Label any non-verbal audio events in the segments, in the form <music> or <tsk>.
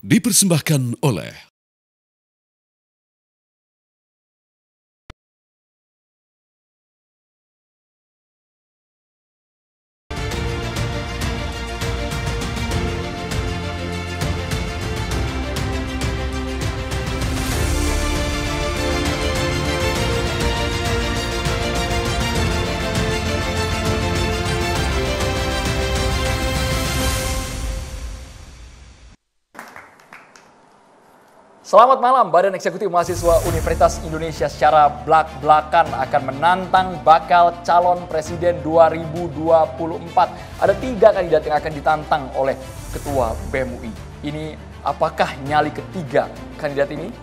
Dipersembahkan oleh Selamat malam, Badan Eksekutif Mahasiswa Universitas Indonesia secara blak-blakan akan menantang bakal calon presiden 2024. Ada tiga kandidat yang akan ditantang oleh Ketua Bmui. Ini apakah nyali ketiga kandidat ini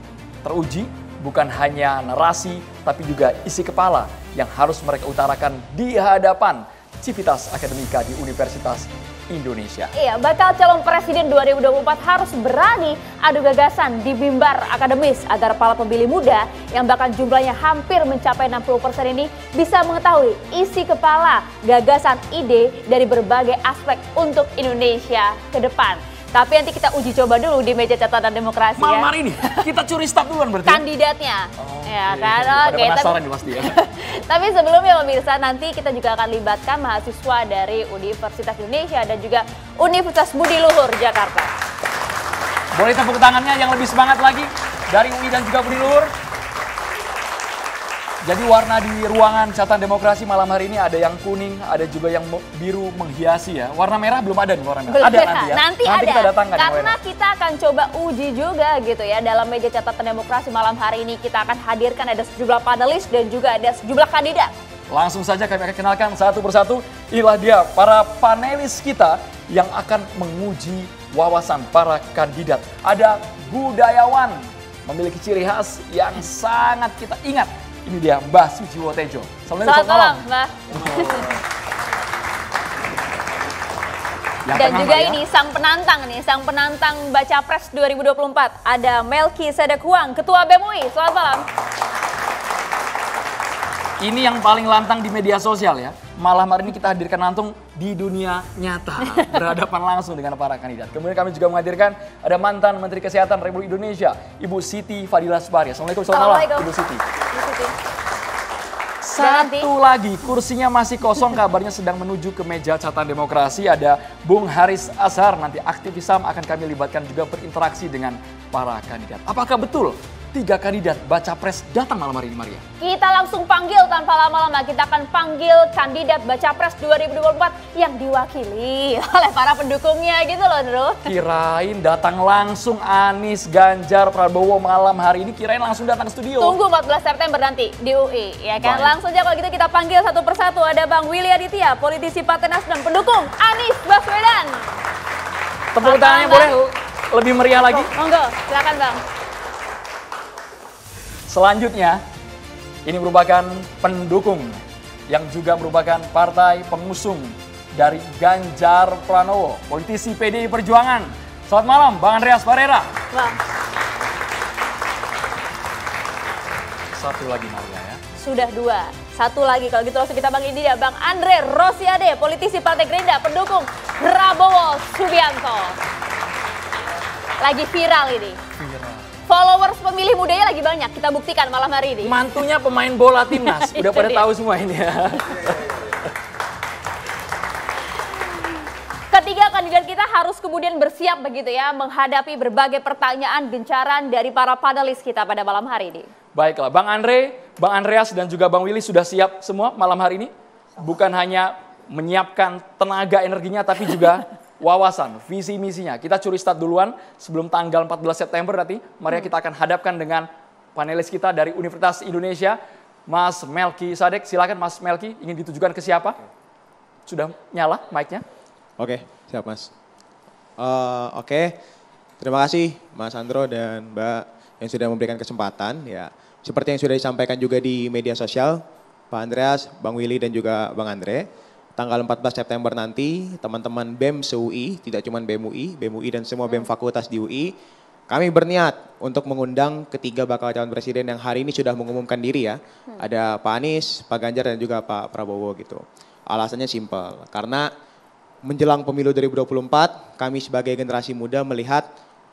teruji? Bukan hanya narasi, tapi juga isi kepala yang harus mereka utarakan di hadapan Civitas Akademika di Universitas Indonesia. Iya, bakal calon presiden 2024 harus berani adu gagasan di bimbar akademis agar para pemilih muda yang bahkan jumlahnya hampir mencapai 60% ini bisa mengetahui isi kepala, gagasan, ide dari berbagai aspek untuk Indonesia ke depan. Tapi nanti kita uji coba dulu di meja catatan demokrasi ya. Malam ya. hari ini kita curi stat duluan berarti. Ya? Kandidatnya. Oh, ya okay. Iya, kan. Iya, iya. Oke. Okay. Penasaran tapi, pasti ya. <laughs> tapi sebelumnya pemirsa nanti kita juga akan libatkan mahasiswa dari Universitas Indonesia dan juga Universitas Budi Luhur Jakarta. Boleh tepuk tangannya yang lebih semangat lagi dari UI dan juga Budi Luhur. Jadi warna di ruangan catatan demokrasi malam hari ini ada yang kuning, ada juga yang biru menghiasi ya. Warna merah belum ada nih warna merah. Belum ada ya. nanti ya. Nanti, nanti ada. Kita Karena kita akan coba uji juga gitu ya dalam meja catatan demokrasi malam hari ini kita akan hadirkan ada sejumlah panelis dan juga ada sejumlah kandidat. Langsung saja kami akan kenalkan satu persatu. Inilah dia para panelis kita yang akan menguji wawasan para kandidat. Ada budayawan memiliki ciri khas yang sangat kita ingat ini dia Mbah Sujiwo Tejo. Selamat, Selamat malam, Mbah. Dan juga ya. ini sang penantang nih, sang penantang Baca Pres 2024. Ada Melki Sedekuang, Ketua BEM UI. Selamat malam ini yang paling lantang di media sosial ya. Malam hari ini kita hadirkan langsung di dunia nyata, <laughs> berhadapan langsung dengan para kandidat. Kemudian kami juga menghadirkan ada mantan Menteri Kesehatan Republik Indonesia, Ibu Siti Fadila Subari. Assalamualaikum, warahmatullahi wabarakatuh. Ibu Siti. Satu lagi, kursinya masih kosong, kabarnya sedang menuju ke meja catatan demokrasi. Ada Bung Haris Azhar, nanti aktivis SAM akan kami libatkan juga berinteraksi dengan para kandidat. Apakah betul tiga kandidat baca pres datang malam hari ini Maria. Kita langsung panggil tanpa lama-lama kita akan panggil kandidat baca pres 2024 yang diwakili <laughs> oleh para pendukungnya gitu loh Nero. Kirain datang langsung Anis Ganjar Prabowo malam hari ini kirain langsung datang ke studio. Tunggu 14 September nanti di UI ya kan. Baik. Langsung aja kalau gitu kita panggil satu persatu ada Bang Willy Aditya politisi Patenas dan pendukung Anis Baswedan. Tepuk tangannya boleh lebih meriah lagi? Monggo, silakan Bang. Selanjutnya, ini merupakan pendukung yang juga merupakan partai pengusung dari Ganjar Pranowo, politisi PDI Perjuangan. Selamat malam, Bang Andreas Barera. Bang. Satu lagi Maria ya. Sudah dua. Satu lagi, kalau gitu langsung kita panggil dia, Bang Andre Rosiade, politisi Partai Gerindra, pendukung Prabowo Subianto. Lagi viral ini followers pemilih mudanya lagi banyak. Kita buktikan malam hari ini. Mantunya pemain bola timnas. <laughs> Udah pada tahu semua ini ya. <laughs> Ketiga kandidat kita harus kemudian bersiap begitu ya menghadapi berbagai pertanyaan gencaran dari para panelis kita pada malam hari ini. Baiklah, Bang Andre, Bang Andreas dan juga Bang Willy sudah siap semua malam hari ini? Bukan hanya menyiapkan tenaga energinya tapi juga <laughs> wawasan, visi misinya. Kita curi start duluan sebelum tanggal 14 September nanti. Mari kita akan hadapkan dengan panelis kita dari Universitas Indonesia, Mas Melki Sadek. Silakan Mas Melki, ingin ditujukan ke siapa? Sudah nyala mic-nya? Oke, siap Mas. Uh, Oke, okay. terima kasih Mas Andro dan Mbak yang sudah memberikan kesempatan. Ya, seperti yang sudah disampaikan juga di media sosial, Pak Andreas, Bang Willy dan juga Bang Andre tanggal 14 September nanti teman-teman BEM ui tidak cuma BEM UI, BEM UI dan semua BEM hmm. fakultas di UI, kami berniat untuk mengundang ketiga bakal calon presiden yang hari ini sudah mengumumkan diri ya. Hmm. Ada Pak Anies, Pak Ganjar dan juga Pak Prabowo gitu. Alasannya simpel, karena menjelang pemilu 2024 kami sebagai generasi muda melihat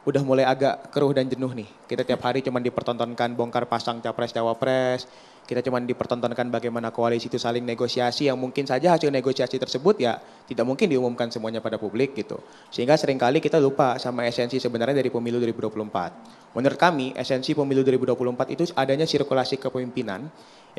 udah mulai agak keruh dan jenuh nih. Kita tiap hari cuma dipertontonkan bongkar pasang capres cawapres, kita cuma dipertontonkan bagaimana koalisi itu saling negosiasi yang mungkin saja hasil negosiasi tersebut ya tidak mungkin diumumkan semuanya pada publik gitu. Sehingga seringkali kita lupa sama esensi sebenarnya dari pemilu 2024. Menurut kami esensi pemilu 2024 itu adanya sirkulasi kepemimpinan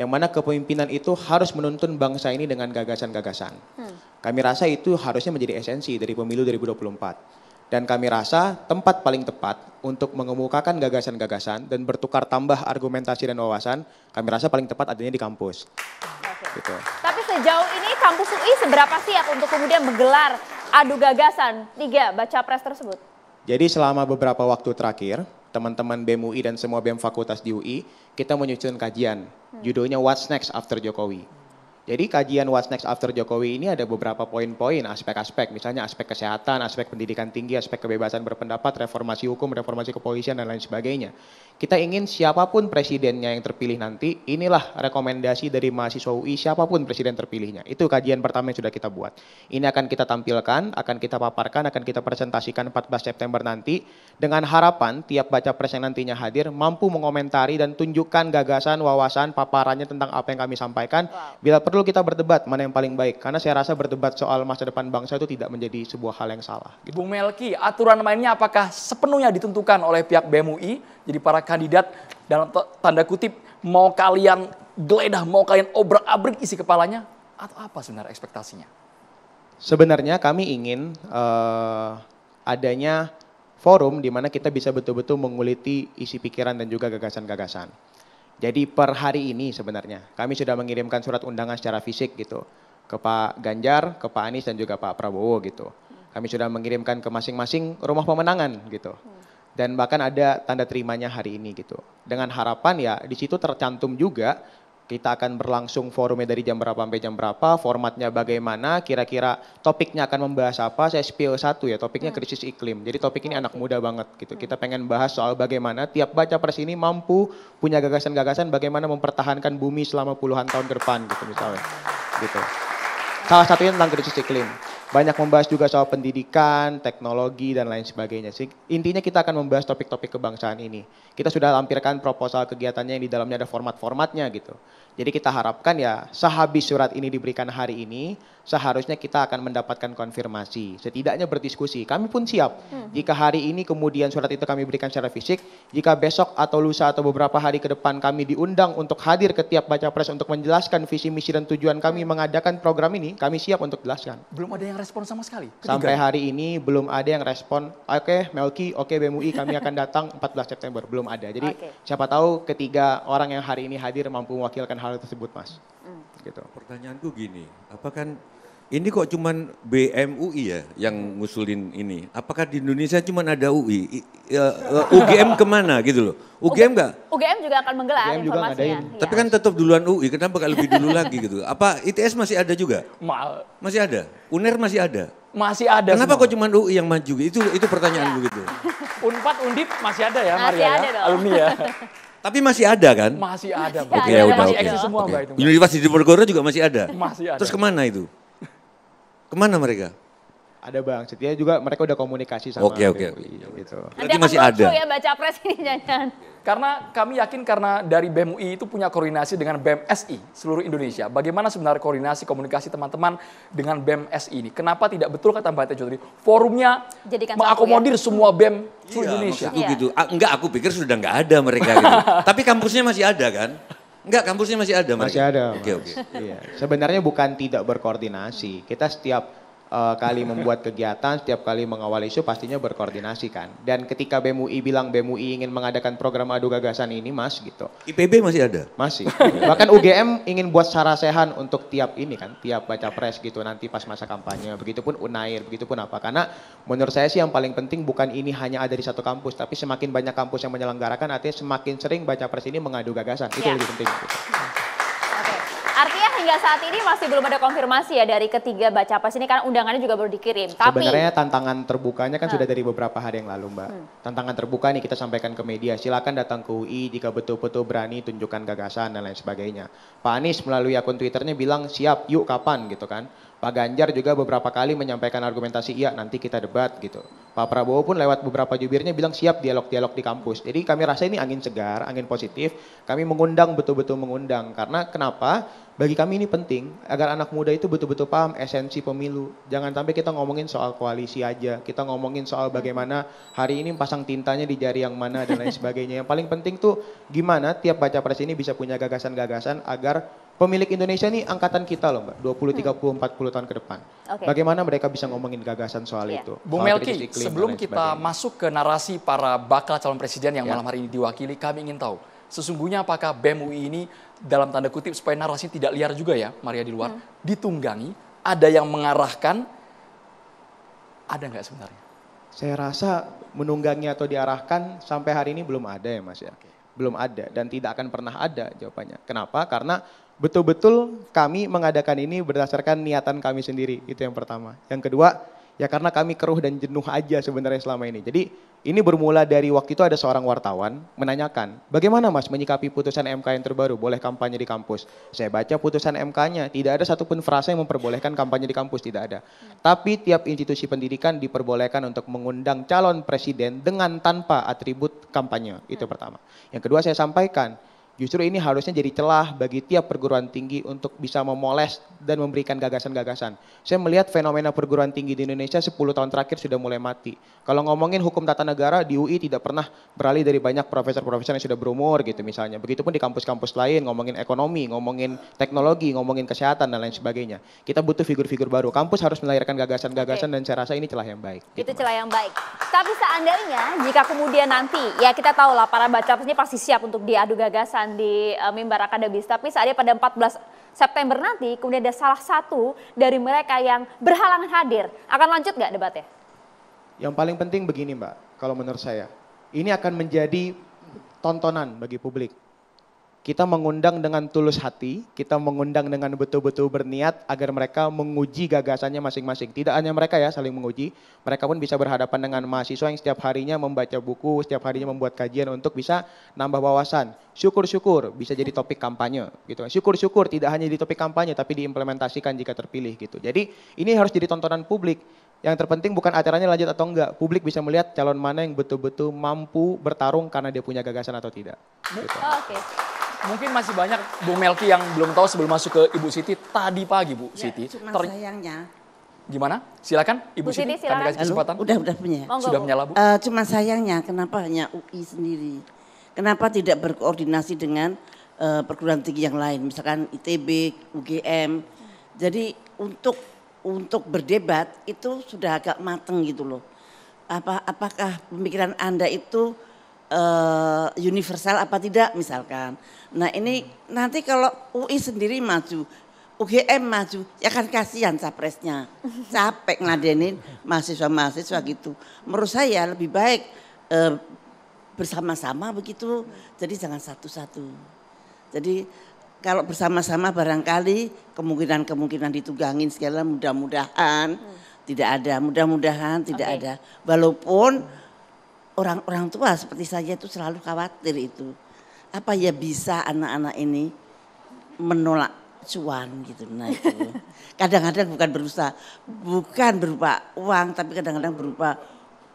yang mana kepemimpinan itu harus menuntun bangsa ini dengan gagasan-gagasan. Hmm. Kami rasa itu harusnya menjadi esensi dari pemilu 2024. Dan kami rasa tempat paling tepat untuk mengemukakan gagasan-gagasan dan bertukar tambah argumentasi dan wawasan, kami rasa paling tepat adanya di kampus. Oke. Gitu. Tapi sejauh ini kampus UI seberapa siap untuk kemudian menggelar adu gagasan tiga baca pres tersebut? Jadi selama beberapa waktu terakhir, teman-teman BEM UI dan semua BEM fakultas di UI, kita menyusun kajian. Hmm. Judulnya What's Next After Jokowi. Jadi kajian What's Next After Jokowi ini ada beberapa poin-poin, aspek-aspek, misalnya aspek kesehatan, aspek pendidikan tinggi, aspek kebebasan berpendapat, reformasi hukum, reformasi kepolisian, dan lain sebagainya. Kita ingin siapapun presidennya yang terpilih nanti, inilah rekomendasi dari mahasiswa UI siapapun presiden terpilihnya. Itu kajian pertama yang sudah kita buat. Ini akan kita tampilkan, akan kita paparkan, akan kita presentasikan 14 September nanti dengan harapan tiap baca pres yang nantinya hadir mampu mengomentari dan tunjukkan gagasan, wawasan, paparannya tentang apa yang kami sampaikan. Bila perlu kita berdebat mana yang paling baik karena saya rasa berdebat soal masa depan bangsa itu tidak menjadi sebuah hal yang salah. Gitu. Bung Melki, aturan mainnya apakah sepenuhnya ditentukan oleh pihak BMUI? Jadi para kandidat dalam tanda kutip mau kalian geledah, mau kalian obrak-abrik isi kepalanya atau apa sebenarnya ekspektasinya? Sebenarnya kami ingin uh, adanya forum di mana kita bisa betul-betul menguliti isi pikiran dan juga gagasan-gagasan. Jadi per hari ini sebenarnya kami sudah mengirimkan surat undangan secara fisik gitu ke Pak Ganjar, ke Pak Anies dan juga Pak Prabowo gitu. Kami sudah mengirimkan ke masing-masing rumah pemenangan gitu dan bahkan ada tanda terimanya hari ini gitu. Dengan harapan ya di situ tercantum juga kita akan berlangsung forumnya dari jam berapa sampai jam berapa, formatnya bagaimana, kira-kira topiknya akan membahas apa. Saya spill satu ya, topiknya hmm. krisis iklim. Jadi topik ini anak muda banget gitu. Hmm. Kita pengen bahas soal bagaimana tiap baca pers ini mampu punya gagasan-gagasan bagaimana mempertahankan bumi selama puluhan tahun ke depan gitu misalnya. Gitu. Salah satunya tentang krisis iklim banyak membahas juga soal pendidikan, teknologi, dan lain sebagainya. Intinya kita akan membahas topik-topik kebangsaan ini. Kita sudah lampirkan proposal kegiatannya yang di dalamnya ada format-formatnya gitu. Jadi kita harapkan ya sehabis surat ini diberikan hari ini, seharusnya kita akan mendapatkan konfirmasi. Setidaknya berdiskusi. Kami pun siap. Hmm. Jika hari ini kemudian surat itu kami berikan secara fisik, jika besok atau lusa atau beberapa hari ke depan kami diundang untuk hadir ke tiap baca pres untuk menjelaskan visi misi dan tujuan kami hmm. mengadakan program ini, kami siap untuk jelaskan. Belum ada yang respon sama sekali. Ketiga. Sampai hari ini belum ada yang respon. Oke, okay, Melki, oke okay, BMUI, kami akan datang 14 September. Belum ada. Jadi okay. siapa tahu ketiga orang yang hari ini hadir mampu mewakilkan hal tersebut mas. Hmm. Gitu. Pertanyaanku gini, apakah ini kok cuman BMUI ya yang ngusulin ini? Apakah di Indonesia cuma ada UI? Ya, eh, UGM kemana gitu loh? UGM nggak? UGM juga akan menggelar UGM juga informasinya. Juga Tapi iya. kan tetap duluan UI, kenapa gak lebih dulu lagi gitu? Apa ITS masih ada juga? Mal. Masih ada? UNER masih ada? Masih ada. Kenapa semua. kok cuma UI yang maju? Itu itu pertanyaan gue iya. gitu. <laughs> Unpad Undip masih ada ya masih Maria ya? ada ya? Dong. Alumni ya. <laughs> Tapi masih ada kan? Masih ada. Masih Oke, okay, Ya, udah, masih okay. semua okay. Mbak itu. Mbak. Universitas di Diponegoro juga masih ada? Masih ada. Terus kemana itu? Kemana mereka? Ada Bang Setia juga mereka udah komunikasi sama Oke oke. Gitu. nanti masih ada. ya baca pres ini jangan. Karena kami yakin karena dari Bmui itu punya koordinasi dengan Bmsi seluruh Indonesia. Bagaimana sebenarnya koordinasi komunikasi teman-teman dengan Bmsi ini? Kenapa tidak betul kata Mbak Tejo tadi? Forumnya Jadikan ya? mengakomodir ya. semua BEM iya, seluruh Indonesia. Iya. gitu. A, ah, enggak, aku pikir sudah enggak ada mereka gitu. <laughs> Tapi kampusnya masih ada kan? Enggak, kampusnya masih ada. Mereka. Masih ada. Oke, oke. okay. Iya. Sebenarnya bukan tidak berkoordinasi. Kita setiap uh, kali membuat kegiatan, setiap kali mengawal isu pastinya berkoordinasi kan. Dan ketika BMUI bilang BMUI ingin mengadakan program adu gagasan ini mas gitu. IPB masih ada? Masih. Bahkan UGM ingin buat sarasehan untuk tiap ini kan, tiap baca pres gitu nanti pas masa kampanye. Begitupun UNAIR, begitupun apa. Karena menurut saya sih yang paling penting bukan ini hanya ada di satu kampus, tapi semakin banyak kampus yang menyelenggarakan artinya semakin sering baca pres ini mengadu gagasan. Itu ya. lebih penting. Gitu. Artinya hingga saat ini masih belum ada konfirmasi ya dari ketiga baca pas ini kan undangannya juga baru dikirim. Tapi sebenarnya tantangan terbukanya kan hmm. sudah dari beberapa hari yang lalu, Mbak. Hmm. Tantangan terbuka nih kita sampaikan ke media. Silakan datang ke UI jika betul-betul berani tunjukkan gagasan dan lain sebagainya. Pak Anies melalui akun Twitternya bilang siap, yuk kapan gitu kan. Pak Ganjar juga beberapa kali menyampaikan argumentasi iya nanti kita debat gitu. Pak Prabowo pun lewat beberapa jubirnya bilang siap dialog-dialog di kampus. Jadi kami rasa ini angin segar, angin positif. Kami mengundang betul-betul mengundang karena kenapa? Bagi kami ini penting agar anak muda itu betul-betul paham esensi pemilu. Jangan sampai kita ngomongin soal koalisi aja. Kita ngomongin soal bagaimana hari ini pasang tintanya di jari yang mana dan lain sebagainya. Yang paling penting tuh gimana tiap baca pres ini bisa punya gagasan-gagasan agar pemilik Indonesia ini angkatan kita loh Mbak, 20, 30, 40 tahun ke depan. Okay. Bagaimana mereka bisa ngomongin gagasan soal yeah. itu? Bung Melki, sebelum kita masuk ke narasi para bakal calon presiden yang yeah. malam hari ini diwakili, kami ingin tahu sesungguhnya apakah BEM UI ini dalam tanda kutip supaya narasi tidak liar juga ya, Maria di luar, hmm. ditunggangi, ada yang mengarahkan, ada nggak sebenarnya? Saya rasa menunggangi atau diarahkan sampai hari ini belum ada ya Mas ya. Okay. Belum ada dan tidak akan pernah ada jawabannya. Kenapa? Karena betul-betul kami mengadakan ini berdasarkan niatan kami sendiri. Itu yang pertama. Yang kedua, ya karena kami keruh dan jenuh aja sebenarnya selama ini. Jadi ini bermula dari waktu itu ada seorang wartawan menanyakan, bagaimana mas menyikapi putusan MK yang terbaru, boleh kampanye di kampus? Saya baca putusan MK-nya, tidak ada satupun frasa yang memperbolehkan kampanye di kampus, tidak ada. Tapi tiap institusi pendidikan diperbolehkan untuk mengundang calon presiden dengan tanpa atribut kampanye, itu pertama. Yang kedua saya sampaikan, Justru ini harusnya jadi celah bagi tiap perguruan tinggi untuk bisa memoles dan memberikan gagasan-gagasan. Saya melihat fenomena perguruan tinggi di Indonesia 10 tahun terakhir sudah mulai mati. Kalau ngomongin hukum tata negara di UI tidak pernah beralih dari banyak profesor-profesor yang sudah berumur gitu misalnya. Begitupun di kampus-kampus lain ngomongin ekonomi, ngomongin teknologi, ngomongin kesehatan dan lain sebagainya. Kita butuh figur-figur baru. Kampus harus melahirkan gagasan-gagasan dan saya rasa ini celah yang baik. Itu gitu, celah yang baik. Tapi seandainya jika kemudian nanti ya kita tahu lah para baca ini pasti siap untuk diadu gagasan akan di uh, mimbar akademis. Tapi saatnya pada 14 September nanti, kemudian ada salah satu dari mereka yang berhalangan hadir. Akan lanjut nggak debatnya? Yang paling penting begini Mbak, kalau menurut saya. Ini akan menjadi tontonan bagi publik kita mengundang dengan tulus hati, kita mengundang dengan betul-betul berniat agar mereka menguji gagasannya masing-masing. Tidak hanya mereka ya saling menguji, mereka pun bisa berhadapan dengan mahasiswa yang setiap harinya membaca buku, setiap harinya membuat kajian untuk bisa nambah wawasan. Syukur-syukur bisa jadi topik kampanye gitu. Syukur-syukur tidak hanya di topik kampanye tapi diimplementasikan jika terpilih gitu. Jadi ini harus jadi tontonan publik. Yang terpenting bukan acaranya lanjut atau enggak, publik bisa melihat calon mana yang betul-betul mampu bertarung karena dia punya gagasan atau tidak. Gitu. Oke. Okay mungkin masih banyak Bu Melki yang belum tahu sebelum masuk ke Ibu Siti tadi pagi Bu ya, Siti. Cuma ter... sayangnya. Gimana? Silakan Ibu, Siti, Siti kami kasih kesempatan. Udah udah punya. Sudah menyala Bu. Uh, cuma sayangnya kenapa hanya UI sendiri? Kenapa tidak berkoordinasi dengan uh, perguruan tinggi yang lain, misalkan ITB, UGM. Jadi untuk untuk berdebat itu sudah agak mateng gitu loh. Apa apakah pemikiran Anda itu uh, universal apa tidak misalkan. Nah ini hmm. nanti kalau UI sendiri maju, UGM maju, ya kan kasihan capresnya. Capek ngadenin mahasiswa-mahasiswa gitu. Menurut saya lebih baik uh, bersama-sama begitu, jadi jangan satu-satu. Jadi kalau bersama-sama barangkali kemungkinan-kemungkinan ditugangin segala mudah-mudahan hmm. tidak ada, mudah-mudahan tidak okay. ada. Walaupun hmm orang-orang tua seperti saya itu selalu khawatir itu. Apa ya bisa anak-anak ini menolak cuan gitu. Nah itu <laughs> kadang-kadang bukan berusaha, bukan berupa uang tapi kadang-kadang berupa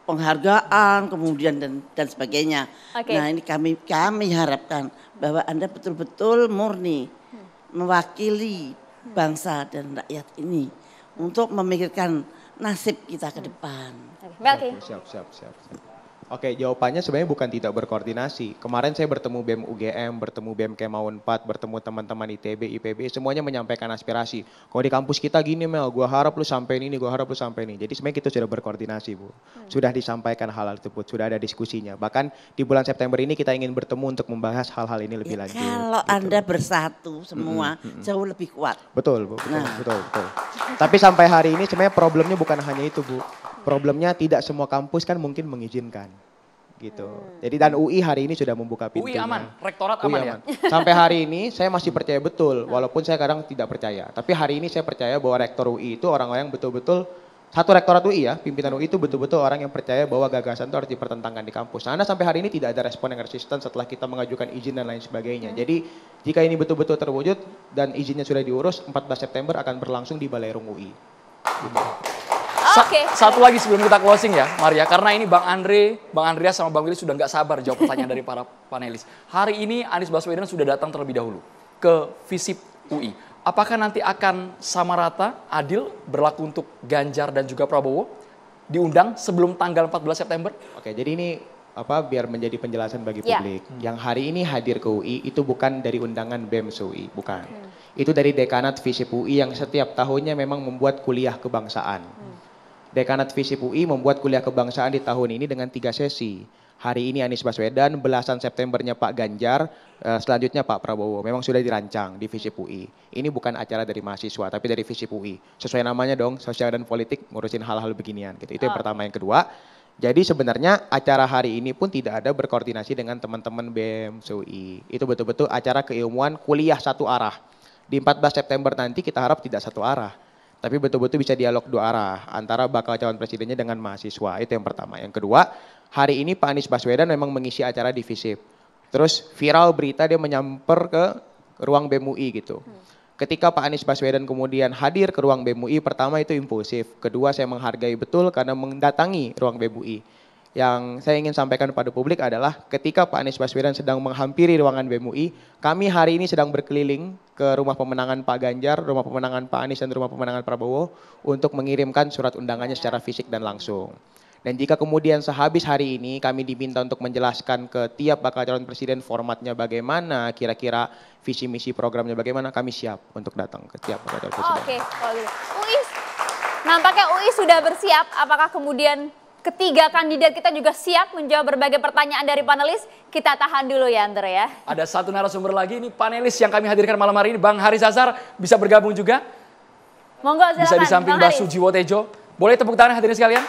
penghargaan kemudian dan dan sebagainya. Okay. Nah ini kami kami harapkan bahwa Anda betul-betul murni hmm. mewakili bangsa dan rakyat ini untuk memikirkan nasib kita ke hmm. depan. Oke, okay. Siap, siap, siap. siap. Oke, jawabannya sebenarnya bukan tidak berkoordinasi. Kemarin saya bertemu BEM UGM, bertemu BEM Kemau 4, bertemu teman-teman ITB, IPB, semuanya menyampaikan aspirasi. Kalau di kampus kita gini Mel, gua harap lu sampai ini, gua harap lu sampai ini. Jadi sebenarnya kita sudah berkoordinasi, Bu. Hmm. Sudah disampaikan hal-hal tersebut, sudah ada diskusinya. Bahkan di bulan September ini kita ingin bertemu untuk membahas hal-hal ini lebih ya, lanjut. Kalau gitu. Anda bersatu semua, mm -hmm. jauh lebih kuat. Betul, Bu. Betul, nah. betul, betul. Tapi sampai hari ini sebenarnya problemnya bukan hanya itu, Bu. Problemnya tidak semua kampus kan mungkin mengizinkan gitu. Hmm. Jadi dan UI hari ini sudah membuka pintu. UI aman, rektorat aman aman ya. Sampai hari ini saya masih percaya betul, walaupun saya kadang tidak percaya. Tapi hari ini saya percaya bahwa rektor UI itu orang-orang yang betul-betul satu rektorat UI ya, pimpinan UI itu betul-betul orang yang percaya bahwa gagasan itu harus dipertentangkan di kampus. Karena sampai hari ini tidak ada respon yang resisten setelah kita mengajukan izin dan lain sebagainya. Hmm. Jadi jika ini betul-betul terwujud dan izinnya sudah diurus, 14 September akan berlangsung di Balai Rung UI. Gitu. Okay. Satu lagi sebelum kita closing ya, Maria. Karena ini Bang Andre, Bang Andreas sama Bang Willy sudah nggak sabar jawab pertanyaan dari para panelis. Hari ini Anies Baswedan sudah datang terlebih dahulu ke Visip UI. Apakah nanti akan sama rata, adil, berlaku untuk Ganjar dan juga Prabowo? Diundang sebelum tanggal 14 September? Oke, jadi ini apa biar menjadi penjelasan bagi ya. publik. Hmm. Yang hari ini hadir ke UI itu bukan dari undangan BEM UI, bukan. Hmm. Itu dari dekanat Visip UI yang setiap tahunnya memang membuat kuliah kebangsaan. Hmm. Dekanat Fisip UI membuat kuliah kebangsaan di tahun ini dengan tiga sesi. Hari ini Anies Baswedan, belasan Septembernya Pak Ganjar, eh, selanjutnya Pak Prabowo. Memang sudah dirancang di Fisip UI. Ini bukan acara dari mahasiswa, tapi dari Fisip UI. Sesuai namanya dong, sosial dan politik ngurusin hal-hal beginian. Gitu. Itu yang oh. pertama. Yang kedua, jadi sebenarnya acara hari ini pun tidak ada berkoordinasi dengan teman-teman BEM UI. Itu betul-betul acara keilmuan kuliah satu arah. Di 14 September nanti kita harap tidak satu arah tapi betul-betul bisa dialog dua arah antara bakal calon presidennya dengan mahasiswa. Itu yang pertama. Yang kedua, hari ini Pak Anies Baswedan memang mengisi acara di FISIP. Terus viral berita dia menyamper ke ruang BMUI gitu. Ketika Pak Anies Baswedan kemudian hadir ke ruang BMUI, pertama itu impulsif. Kedua, saya menghargai betul karena mendatangi ruang BMUI yang saya ingin sampaikan kepada publik adalah ketika Pak Anies Baswedan sedang menghampiri ruangan BMUI, kami hari ini sedang berkeliling ke rumah pemenangan Pak Ganjar, rumah pemenangan Pak Anies dan rumah pemenangan Prabowo untuk mengirimkan surat undangannya secara fisik dan langsung. Dan jika kemudian sehabis hari ini kami diminta untuk menjelaskan ke tiap bakal calon presiden formatnya bagaimana, kira-kira visi misi programnya bagaimana, kami siap untuk datang ke tiap bakal calon presiden. Oke, okay. Gitu. Uis, nampaknya Uis sudah bersiap. Apakah kemudian Ketiga kandidat kita juga siap menjawab berbagai pertanyaan dari panelis. Kita tahan dulu ya Andre ya. Ada satu narasumber lagi ini panelis yang kami hadirkan malam hari ini Bang Haris Azhar bisa bergabung juga. Monggo silakan. Bisa di samping Bang Sujiwo Tejo. Boleh tepuk tangan hadirin sekalian.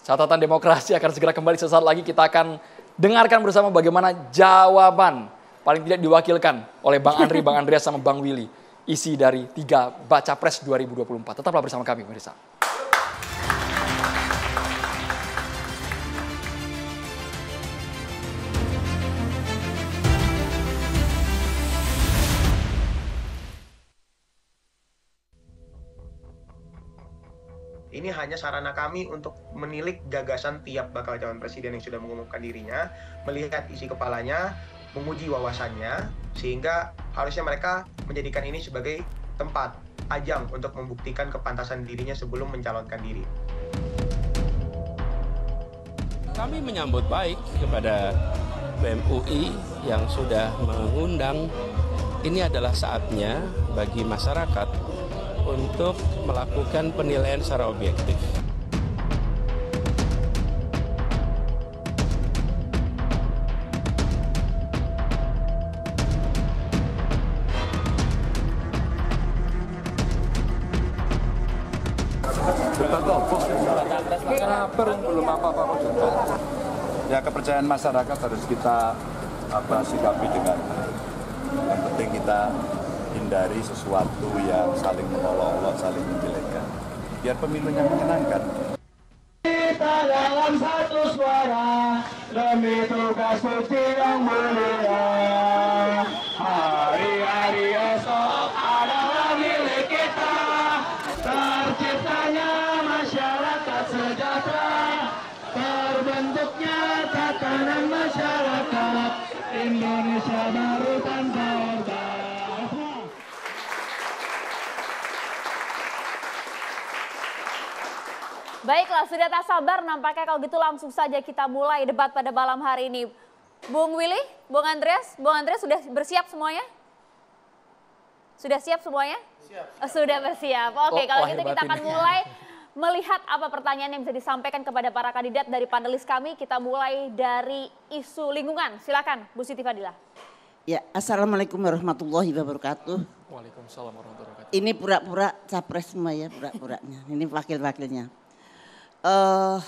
Catatan demokrasi akan segera kembali sesaat lagi kita akan dengarkan bersama bagaimana jawaban paling tidak diwakilkan oleh Bang Andri, Bang Andreas sama Bang Willy isi dari tiga baca pres 2024. Tetaplah bersama kami, pemirsa. Ini hanya sarana kami untuk menilik gagasan tiap bakal calon presiden yang sudah mengumumkan dirinya, melihat isi kepalanya, menguji wawasannya sehingga harusnya mereka menjadikan ini sebagai tempat ajang untuk membuktikan kepantasan dirinya sebelum mencalonkan diri. Kami menyambut baik kepada BMUI yang sudah mengundang ini adalah saatnya bagi masyarakat untuk melakukan penilaian secara objektif. ya kepercayaan masyarakat harus kita apa sikapi dengan yang penting kita hindari sesuatu yang saling mengolok-olok, saling menjelekkan. Biar pemilunya menyenangkan. Kita dalam satu suara demi tugas suci yang mulia. Baiklah, sudah tak sabar nampaknya kalau gitu langsung saja kita mulai debat pada malam hari ini. Bung Willy, Bung Andreas, Bung Andreas sudah bersiap semuanya? Sudah siap semuanya? Siap. siap. Sudah bersiap. Oke, oh, kalau gitu kita akan mulai melihat apa pertanyaan yang bisa disampaikan kepada para kandidat dari panelis kami. Kita mulai dari isu lingkungan. Silakan, Bu Siti Fadila. Ya, Assalamualaikum warahmatullahi wabarakatuh. Waalaikumsalam warahmatullahi wabarakatuh. Ini pura-pura capres semua ya, pura-puranya. Ini wakil-wakilnya uh,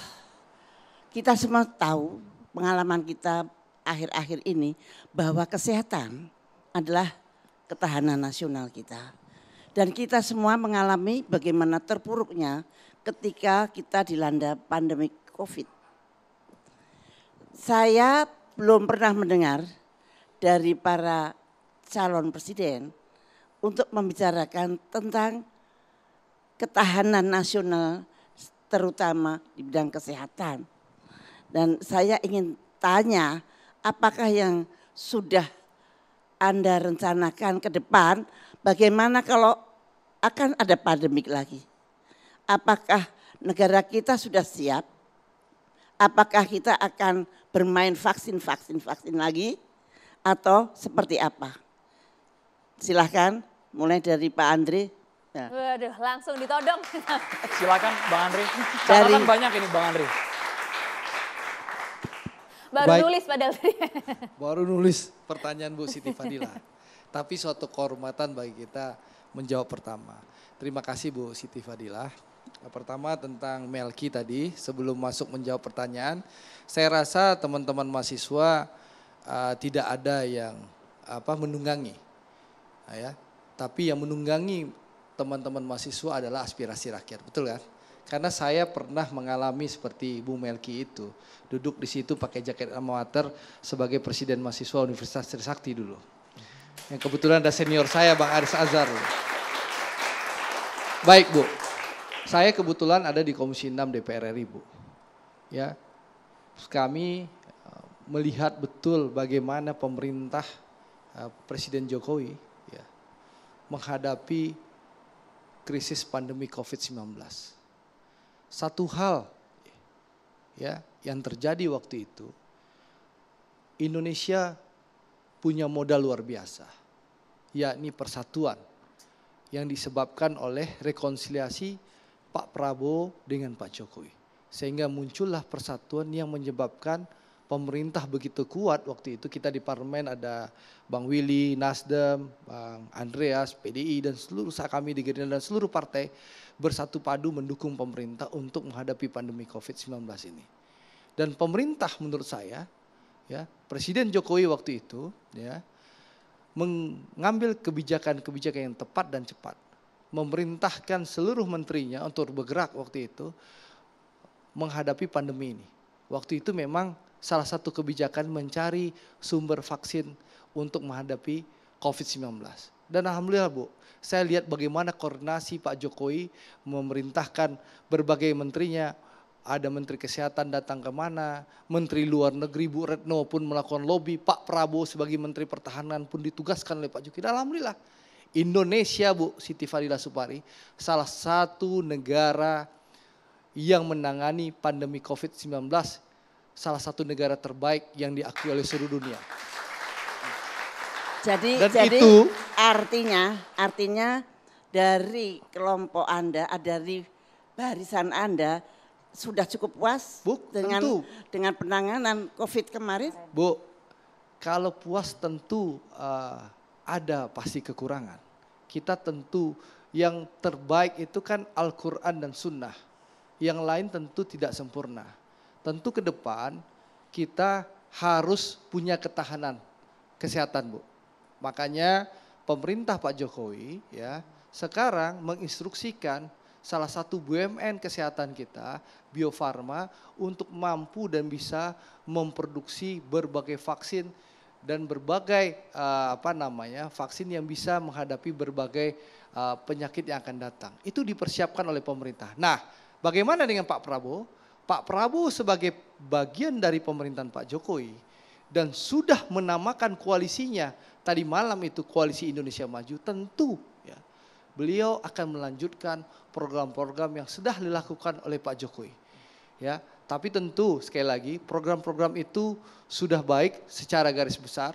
kita semua tahu pengalaman kita akhir-akhir ini bahwa kesehatan adalah ketahanan nasional kita. Dan kita semua mengalami bagaimana terpuruknya ketika kita dilanda pandemi COVID. Saya belum pernah mendengar dari para calon presiden untuk membicarakan tentang ketahanan nasional terutama di bidang kesehatan. Dan saya ingin tanya, apakah yang sudah Anda rencanakan ke depan, bagaimana kalau akan ada pandemik lagi? Apakah negara kita sudah siap? Apakah kita akan bermain vaksin-vaksin-vaksin lagi? Atau seperti apa? Silahkan mulai dari Pak Andri. Ya. Waduh, langsung ditodong. <laughs> Silakan Bang Andri. Catatan Dari... banyak ini Bang Andri. Baru Baik. nulis padahal <laughs> Baru nulis pertanyaan Bu Siti Fadila. Tapi suatu kehormatan bagi kita menjawab pertama. Terima kasih Bu Siti Fadila. Pertama tentang Melki tadi, sebelum masuk menjawab pertanyaan, saya rasa teman-teman mahasiswa uh, tidak ada yang apa menunggangi. Nah, ya. Tapi yang menunggangi teman-teman mahasiswa adalah aspirasi rakyat, betul kan? Karena saya pernah mengalami seperti Ibu Melki itu, duduk di situ pakai jaket amater sebagai presiden mahasiswa Universitas Trisakti dulu. Yang kebetulan ada senior saya Bang Aris Azhar. Baik Bu, saya kebetulan ada di Komisi 6 DPR RI Bu. Ya, kami eh, melihat betul bagaimana pemerintah eh, Presiden Jokowi ya, menghadapi krisis pandemi COVID-19. Satu hal ya yang terjadi waktu itu Indonesia punya modal luar biasa yakni persatuan yang disebabkan oleh rekonsiliasi Pak Prabowo dengan Pak Jokowi sehingga muncullah persatuan yang menyebabkan pemerintah begitu kuat waktu itu kita di parlemen ada Bang Willy, Nasdem, Bang Andreas, PDI dan seluruh kami di Gerindra dan seluruh partai bersatu padu mendukung pemerintah untuk menghadapi pandemi Covid-19 ini. Dan pemerintah menurut saya ya, Presiden Jokowi waktu itu ya mengambil kebijakan-kebijakan yang tepat dan cepat. Memerintahkan seluruh menterinya untuk bergerak waktu itu menghadapi pandemi ini. Waktu itu memang salah satu kebijakan mencari sumber vaksin untuk menghadapi COVID-19. Dan alhamdulillah Bu, saya lihat bagaimana koordinasi Pak Jokowi memerintahkan berbagai menterinya, ada menteri kesehatan datang kemana, menteri luar negeri Bu Retno pun melakukan lobby, Pak Prabowo sebagai menteri pertahanan pun ditugaskan oleh Pak Jokowi. Dan alhamdulillah Indonesia Bu Siti Fadila Supari salah satu negara yang menangani pandemi COVID-19 salah satu negara terbaik yang diakui oleh seluruh dunia. Jadi, Dan jadi itu, artinya, artinya dari kelompok Anda, ah, dari barisan Anda sudah cukup puas Bu, dengan tentu. dengan penanganan COVID kemarin? Bu, kalau puas tentu uh, ada pasti kekurangan. Kita tentu yang terbaik itu kan Al-Quran dan Sunnah. Yang lain tentu tidak sempurna tentu ke depan kita harus punya ketahanan kesehatan, Bu. Makanya pemerintah Pak Jokowi ya sekarang menginstruksikan salah satu BUMN kesehatan kita, Bio Farma untuk mampu dan bisa memproduksi berbagai vaksin dan berbagai uh, apa namanya vaksin yang bisa menghadapi berbagai uh, penyakit yang akan datang. Itu dipersiapkan oleh pemerintah. Nah, bagaimana dengan Pak Prabowo? Pak Prabowo sebagai bagian dari pemerintahan Pak Jokowi dan sudah menamakan koalisinya tadi malam itu koalisi Indonesia Maju tentu ya, beliau akan melanjutkan program-program yang sudah dilakukan oleh Pak Jokowi. Ya, tapi tentu sekali lagi program-program itu sudah baik secara garis besar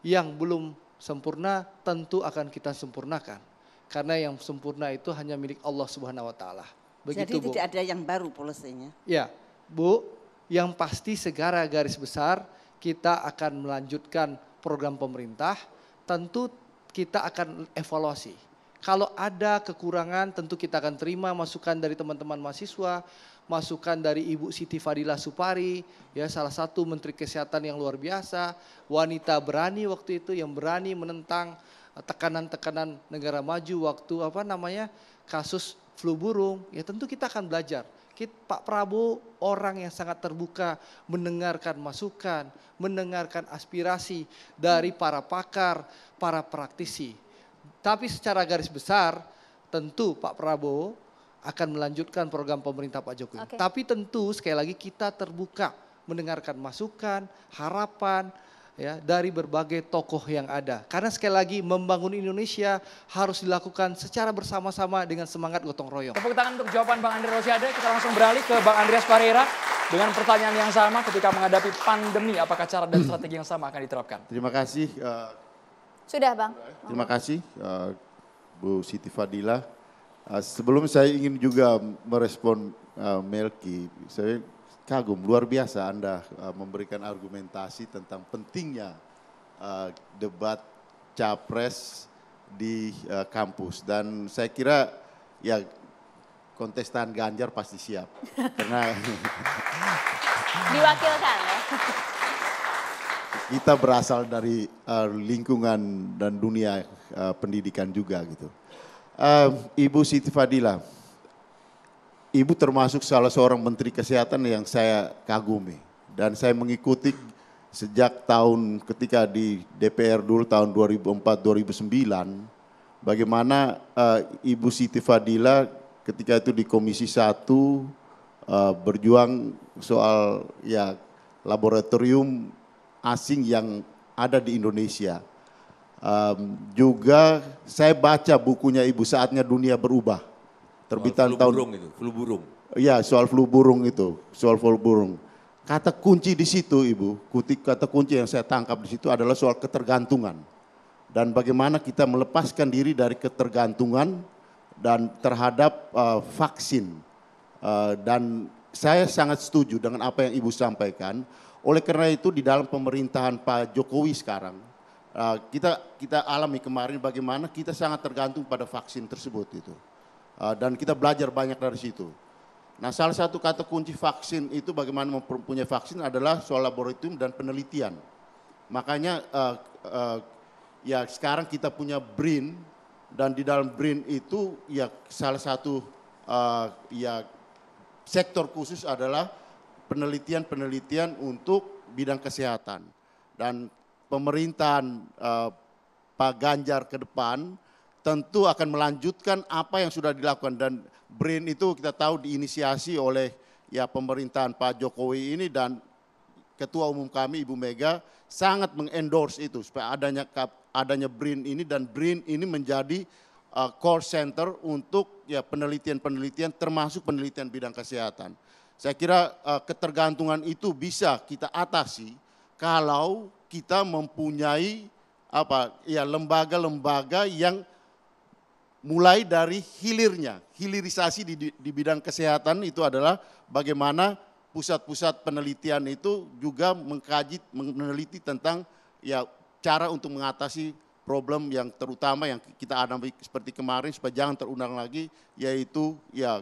yang belum sempurna tentu akan kita sempurnakan. Karena yang sempurna itu hanya milik Allah Subhanahu wa taala. Begitu, Jadi Bu. tidak ada yang baru polisinya. Ya, Bu, yang pasti segara garis besar kita akan melanjutkan program pemerintah, tentu kita akan evaluasi. Kalau ada kekurangan tentu kita akan terima masukan dari teman-teman mahasiswa, masukan dari Ibu Siti Fadila Supari, ya salah satu menteri kesehatan yang luar biasa, wanita berani waktu itu yang berani menentang tekanan-tekanan negara maju waktu apa namanya kasus flu burung, ya tentu kita akan belajar. Pak Prabowo orang yang sangat terbuka mendengarkan masukan, mendengarkan aspirasi dari para pakar, para praktisi. Tapi secara garis besar tentu Pak Prabowo akan melanjutkan program pemerintah Pak Jokowi. Okay. Tapi tentu sekali lagi kita terbuka mendengarkan masukan, harapan, ya dari berbagai tokoh yang ada. Karena sekali lagi membangun Indonesia harus dilakukan secara bersama-sama dengan semangat gotong royong. Tepuk tangan untuk jawaban Bang Andre Rosiade. Kita langsung beralih ke Bang Andreas Pereira dengan pertanyaan yang sama ketika menghadapi pandemi apakah cara dan strategi yang sama akan diterapkan? Terima kasih. Uh, Sudah Bang. Terima kasih uh, Bu Siti Fadila. Uh, sebelum saya ingin juga merespon uh, Melki, saya kagum luar biasa Anda uh, memberikan argumentasi tentang pentingnya uh, debat capres di uh, kampus dan saya kira ya kontestan Ganjar pasti siap <laughs> karena diwakilkan ya. Kita berasal dari uh, lingkungan dan dunia uh, pendidikan juga gitu. Uh, Ibu Siti Fadila, Ibu termasuk salah seorang menteri kesehatan yang saya kagumi dan saya mengikuti sejak tahun ketika di DPR dulu tahun 2004 2009 bagaimana uh, Ibu Siti Fadila ketika itu di Komisi 1 uh, eh, berjuang soal ya laboratorium asing yang ada di Indonesia. Um, juga saya baca bukunya Ibu Saatnya Dunia Berubah terbitan flu tahun burung itu, flu burung. Iya, soal flu burung itu, soal flu burung. Kata kunci di situ, Ibu, kutik kata kunci yang saya tangkap di situ adalah soal ketergantungan dan bagaimana kita melepaskan diri dari ketergantungan dan terhadap uh, vaksin. Uh, dan saya sangat setuju dengan apa yang Ibu sampaikan. Oleh karena itu di dalam pemerintahan Pak Jokowi sekarang uh, kita kita alami kemarin bagaimana kita sangat tergantung pada vaksin tersebut itu. Ah, dan kita belajar banyak dari situ. Nah, salah satu kata kunci vaksin itu bagaimana mempunyai vaksin adalah soal laboratorium dan penelitian. Makanya uh, uh, ya sekarang kita punya BRIN dan di dalam BRIN itu ya salah satu uh, ya sektor khusus adalah penelitian-penelitian untuk bidang kesehatan. Dan pemerintahan uh, Pak Ganjar ke depan tentu akan melanjutkan apa yang sudah dilakukan dan BRIN itu kita tahu diinisiasi oleh ya pemerintahan Pak Jokowi ini dan ketua umum kami Ibu Mega sangat mengendorse itu supaya adanya adanya BRIN ini dan BRIN ini menjadi uh, core center untuk ya penelitian-penelitian termasuk penelitian bidang kesehatan. Saya kira uh, ketergantungan itu bisa kita atasi kalau kita mempunyai apa ya lembaga-lembaga yang mulai dari hilirnya. Hilirisasi di, di bidang kesehatan itu adalah bagaimana pusat-pusat penelitian itu juga mengkaji, meneliti tentang ya cara untuk mengatasi problem yang terutama yang kita ada seperti kemarin supaya jangan terundang lagi yaitu ya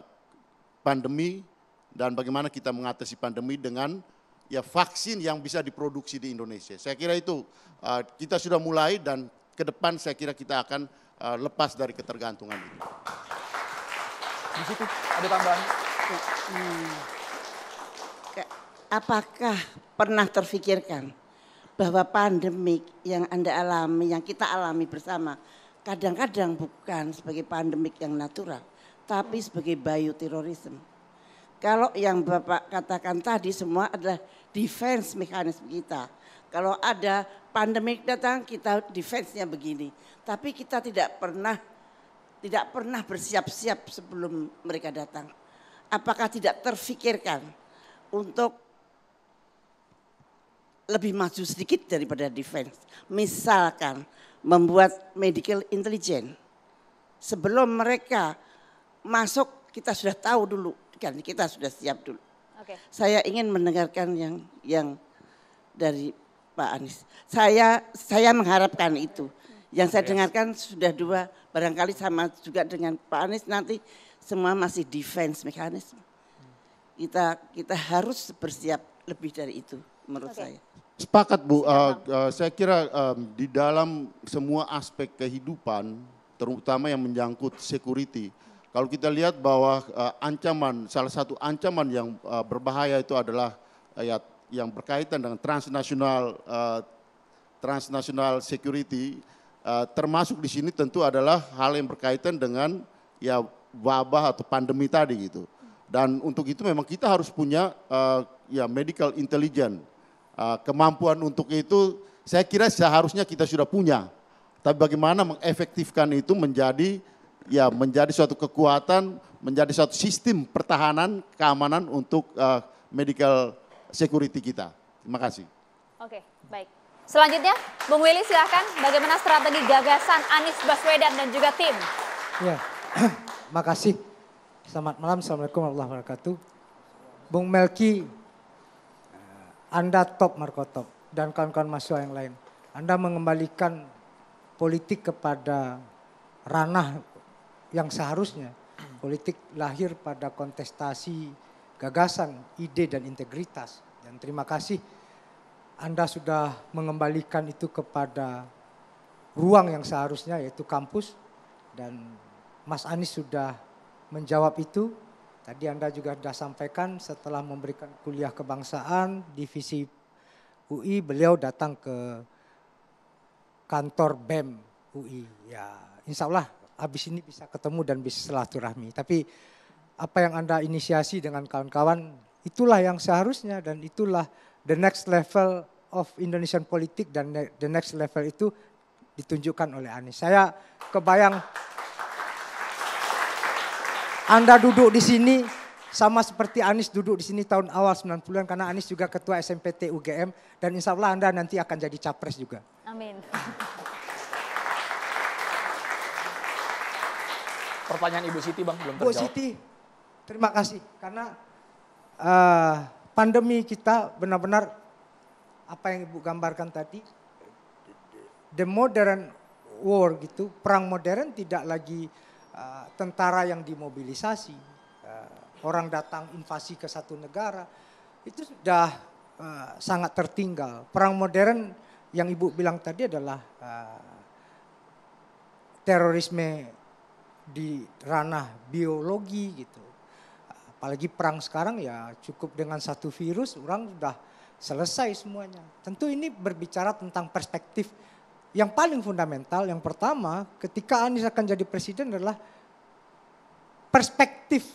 pandemi dan bagaimana kita mengatasi pandemi dengan ya vaksin yang bisa diproduksi di Indonesia. Saya kira itu uh, kita sudah mulai dan ke depan saya kira kita akan Eh, lepas dari ketergantungan itu. Di situ ada tambahan. Hmm. Apakah pernah terfikirkan bahwa pandemik yang Anda alami, yang kita alami bersama, kadang-kadang bukan sebagai pandemik yang natural, tapi sebagai bioterorisme. Kalau yang Bapak katakan tadi semua adalah defense mekanisme kita. Kalau ada pandemik datang kita defense-nya begini. Tapi kita tidak pernah tidak pernah bersiap-siap sebelum mereka datang. Apakah tidak terfikirkan untuk lebih maju sedikit daripada defense. Misalkan membuat medical intelligence. Sebelum mereka masuk kita sudah tahu dulu kan kita sudah siap dulu. Okay. Saya ingin mendengarkan yang yang dari Pak Anies. Saya saya mengharapkan itu. Yang saya dengarkan sudah dua, barangkali sama juga dengan Pak Anies nanti semua masih defense mekanisme. Kita kita harus bersiap lebih dari itu menurut okay. saya. Sepakat Bu, uh, uh, saya kira um, di dalam semua aspek kehidupan, terutama yang menyangkut security, kalau kita lihat bahwa uh, ancaman, salah satu ancaman yang uh, berbahaya itu adalah uh, ya yang berkaitan dengan transnasional uh, transnasional security uh, termasuk di sini tentu adalah hal yang berkaitan dengan ya wabah atau pandemi tadi gitu. Dan untuk itu memang kita harus punya uh, ya medical intelligence uh, kemampuan untuk itu saya kira seharusnya kita sudah punya. Tapi bagaimana mengefektifkan itu menjadi ya menjadi suatu kekuatan, menjadi suatu sistem pertahanan keamanan untuk uh, medical security kita. Terima kasih. Oke, baik. Selanjutnya, Bung Willy silahkan bagaimana strategi gagasan Anies Baswedan dan juga tim. Ya, terima <clears throat> kasih Selamat malam, Assalamualaikum warahmatullahi wabarakatuh. Bung Melki, eh, Anda top Markotop dan kawan-kawan mahasiswa yang lain. Anda mengembalikan politik kepada ranah yang seharusnya. Politik lahir pada kontestasi gagasan, ide, dan integritas. Dan terima kasih Anda sudah mengembalikan itu kepada ruang yang seharusnya yaitu kampus. Dan Mas Anies sudah menjawab itu. Tadi Anda juga sudah sampaikan setelah memberikan kuliah kebangsaan divisi UI, beliau datang ke kantor BEM UI. Ya, insya Allah habis ini bisa ketemu dan bisa selaturahmi. Tapi apa yang Anda inisiasi dengan kawan-kawan itulah yang seharusnya dan itulah the next level of Indonesian politik dan the next level itu ditunjukkan oleh Anies. Saya kebayang Anda duduk di sini sama seperti Anies duduk di sini tahun awal 90-an karena Anies juga ketua SMPT UGM dan insya Allah Anda nanti akan jadi capres juga. Amin. Pertanyaan Ibu Siti Bang belum terjawab. Bu Siti, terima kasih karena uh, pandemi kita benar-benar apa yang Ibu gambarkan tadi the modern war gitu, perang modern tidak lagi uh, tentara yang dimobilisasi, uh, orang datang invasi ke satu negara. Itu sudah uh, sangat tertinggal. Perang modern yang Ibu bilang tadi adalah uh, terorisme di ranah biologi gitu. Apalagi perang sekarang ya cukup dengan satu virus orang sudah selesai semuanya. Tentu ini berbicara tentang perspektif yang paling fundamental. Yang pertama ketika Anies akan jadi presiden adalah perspektif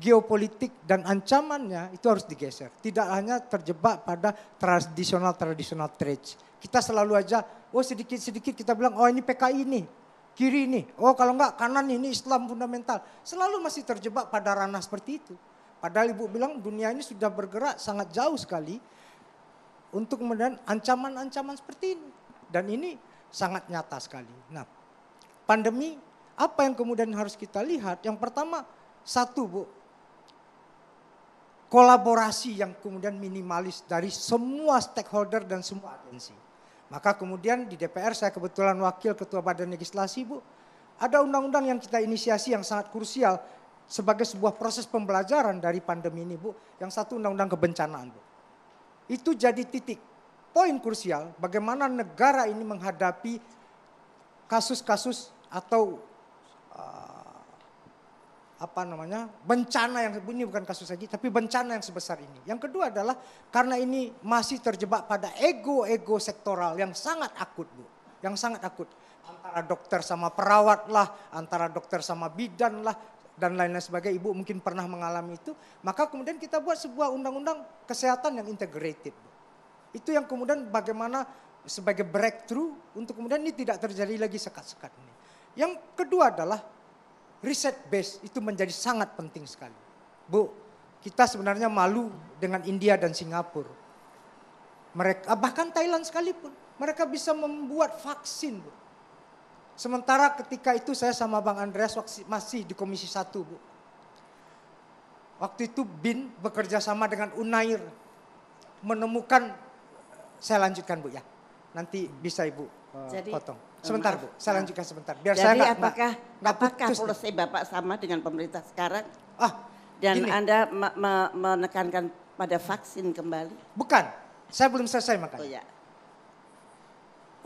geopolitik dan ancamannya itu harus digeser. Tidak hanya terjebak pada tradisional-tradisional trade. Kita selalu aja, oh sedikit-sedikit kita bilang, oh ini PKI ini, kiri ini, oh kalau enggak kanan ini Islam fundamental. Selalu masih terjebak pada ranah seperti itu. Padahal ibu bilang dunia ini sudah bergerak sangat jauh sekali untuk kemudian ancaman-ancaman seperti ini. Dan ini sangat nyata sekali. Nah, pandemi apa yang kemudian harus kita lihat? Yang pertama, satu Bu, kolaborasi yang kemudian minimalis dari semua stakeholder dan semua agensi. Maka kemudian di DPR saya kebetulan wakil ketua badan legislasi Bu, ada undang-undang yang kita inisiasi yang sangat krusial sebagai sebuah proses pembelajaran dari pandemi ini Bu, yang satu undang-undang kebencanaan Bu. Itu jadi titik poin krusial bagaimana negara ini menghadapi kasus-kasus atau uh, apa namanya? bencana yang ini bukan kasus lagi tapi bencana yang sebesar ini. Yang kedua adalah karena ini masih terjebak pada ego-ego sektoral yang sangat akut Bu, yang sangat akut antara dokter sama perawat lah, antara dokter sama bidan lah, dan lain-lain sebagainya, Ibu mungkin pernah mengalami itu, maka kemudian kita buat sebuah undang-undang kesehatan yang integrated. Itu yang kemudian bagaimana sebagai breakthrough untuk kemudian ini tidak terjadi lagi sekat-sekat ini. Yang kedua adalah riset base itu menjadi sangat penting sekali. Bu, kita sebenarnya malu dengan India dan Singapura. Mereka bahkan Thailand sekalipun mereka bisa membuat vaksin, Bu. Sementara ketika itu saya sama Bang Andreas masih di Komisi 1, Bu. Waktu itu BIN bekerja sama dengan UNAIR menemukan saya lanjutkan Bu ya. Nanti bisa Ibu eh, Jadi, potong. Sebentar Bu, saya nah. lanjutkan sebentar. Biar Jadi saya gak, apakah gak, apakah polisi Bapak sama dengan pemerintah sekarang? Ah, dan gini. Anda me me menekankan pada vaksin kembali? Bukan. Saya belum selesai makanya. Oh, ya.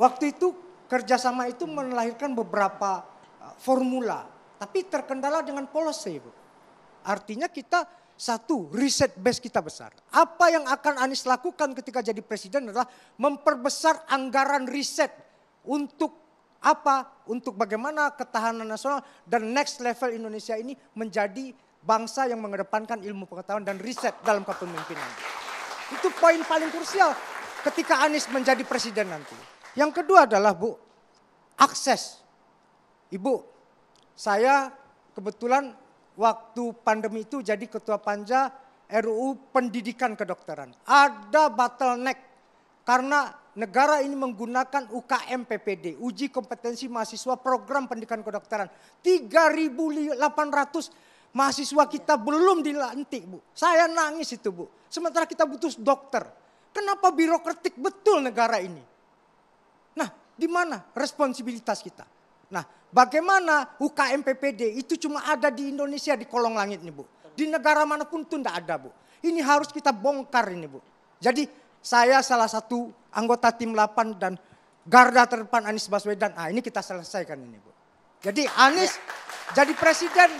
Waktu itu kerjasama itu melahirkan beberapa uh, formula, tapi terkendala dengan policy. Bu. Artinya kita satu, riset base kita besar. Apa yang akan Anies lakukan ketika jadi presiden adalah memperbesar anggaran riset untuk apa? Untuk bagaimana ketahanan nasional dan next level Indonesia ini menjadi bangsa yang mengedepankan ilmu pengetahuan dan riset dalam kepemimpinan. Itu poin paling krusial ketika Anies menjadi presiden nanti. Yang kedua adalah Bu, akses. Ibu, saya kebetulan waktu pandemi itu jadi ketua panja RUU pendidikan kedokteran. Ada bottleneck karena negara ini menggunakan UKM PPD, uji kompetensi mahasiswa program pendidikan kedokteran. 3.800 mahasiswa kita belum dilantik, Bu. Saya nangis itu, Bu. Sementara kita butuh dokter. Kenapa birokratik betul negara ini? Di mana responsibilitas kita? Nah, bagaimana UKM PPD itu cuma ada di Indonesia di kolong langit nih Bu. Di negara manapun itu tidak ada Bu. Ini harus kita bongkar ini Bu. Jadi saya salah satu anggota tim 8 dan garda terdepan Anies Baswedan. Ah ini kita selesaikan ini Bu. Jadi Anies ya. jadi presiden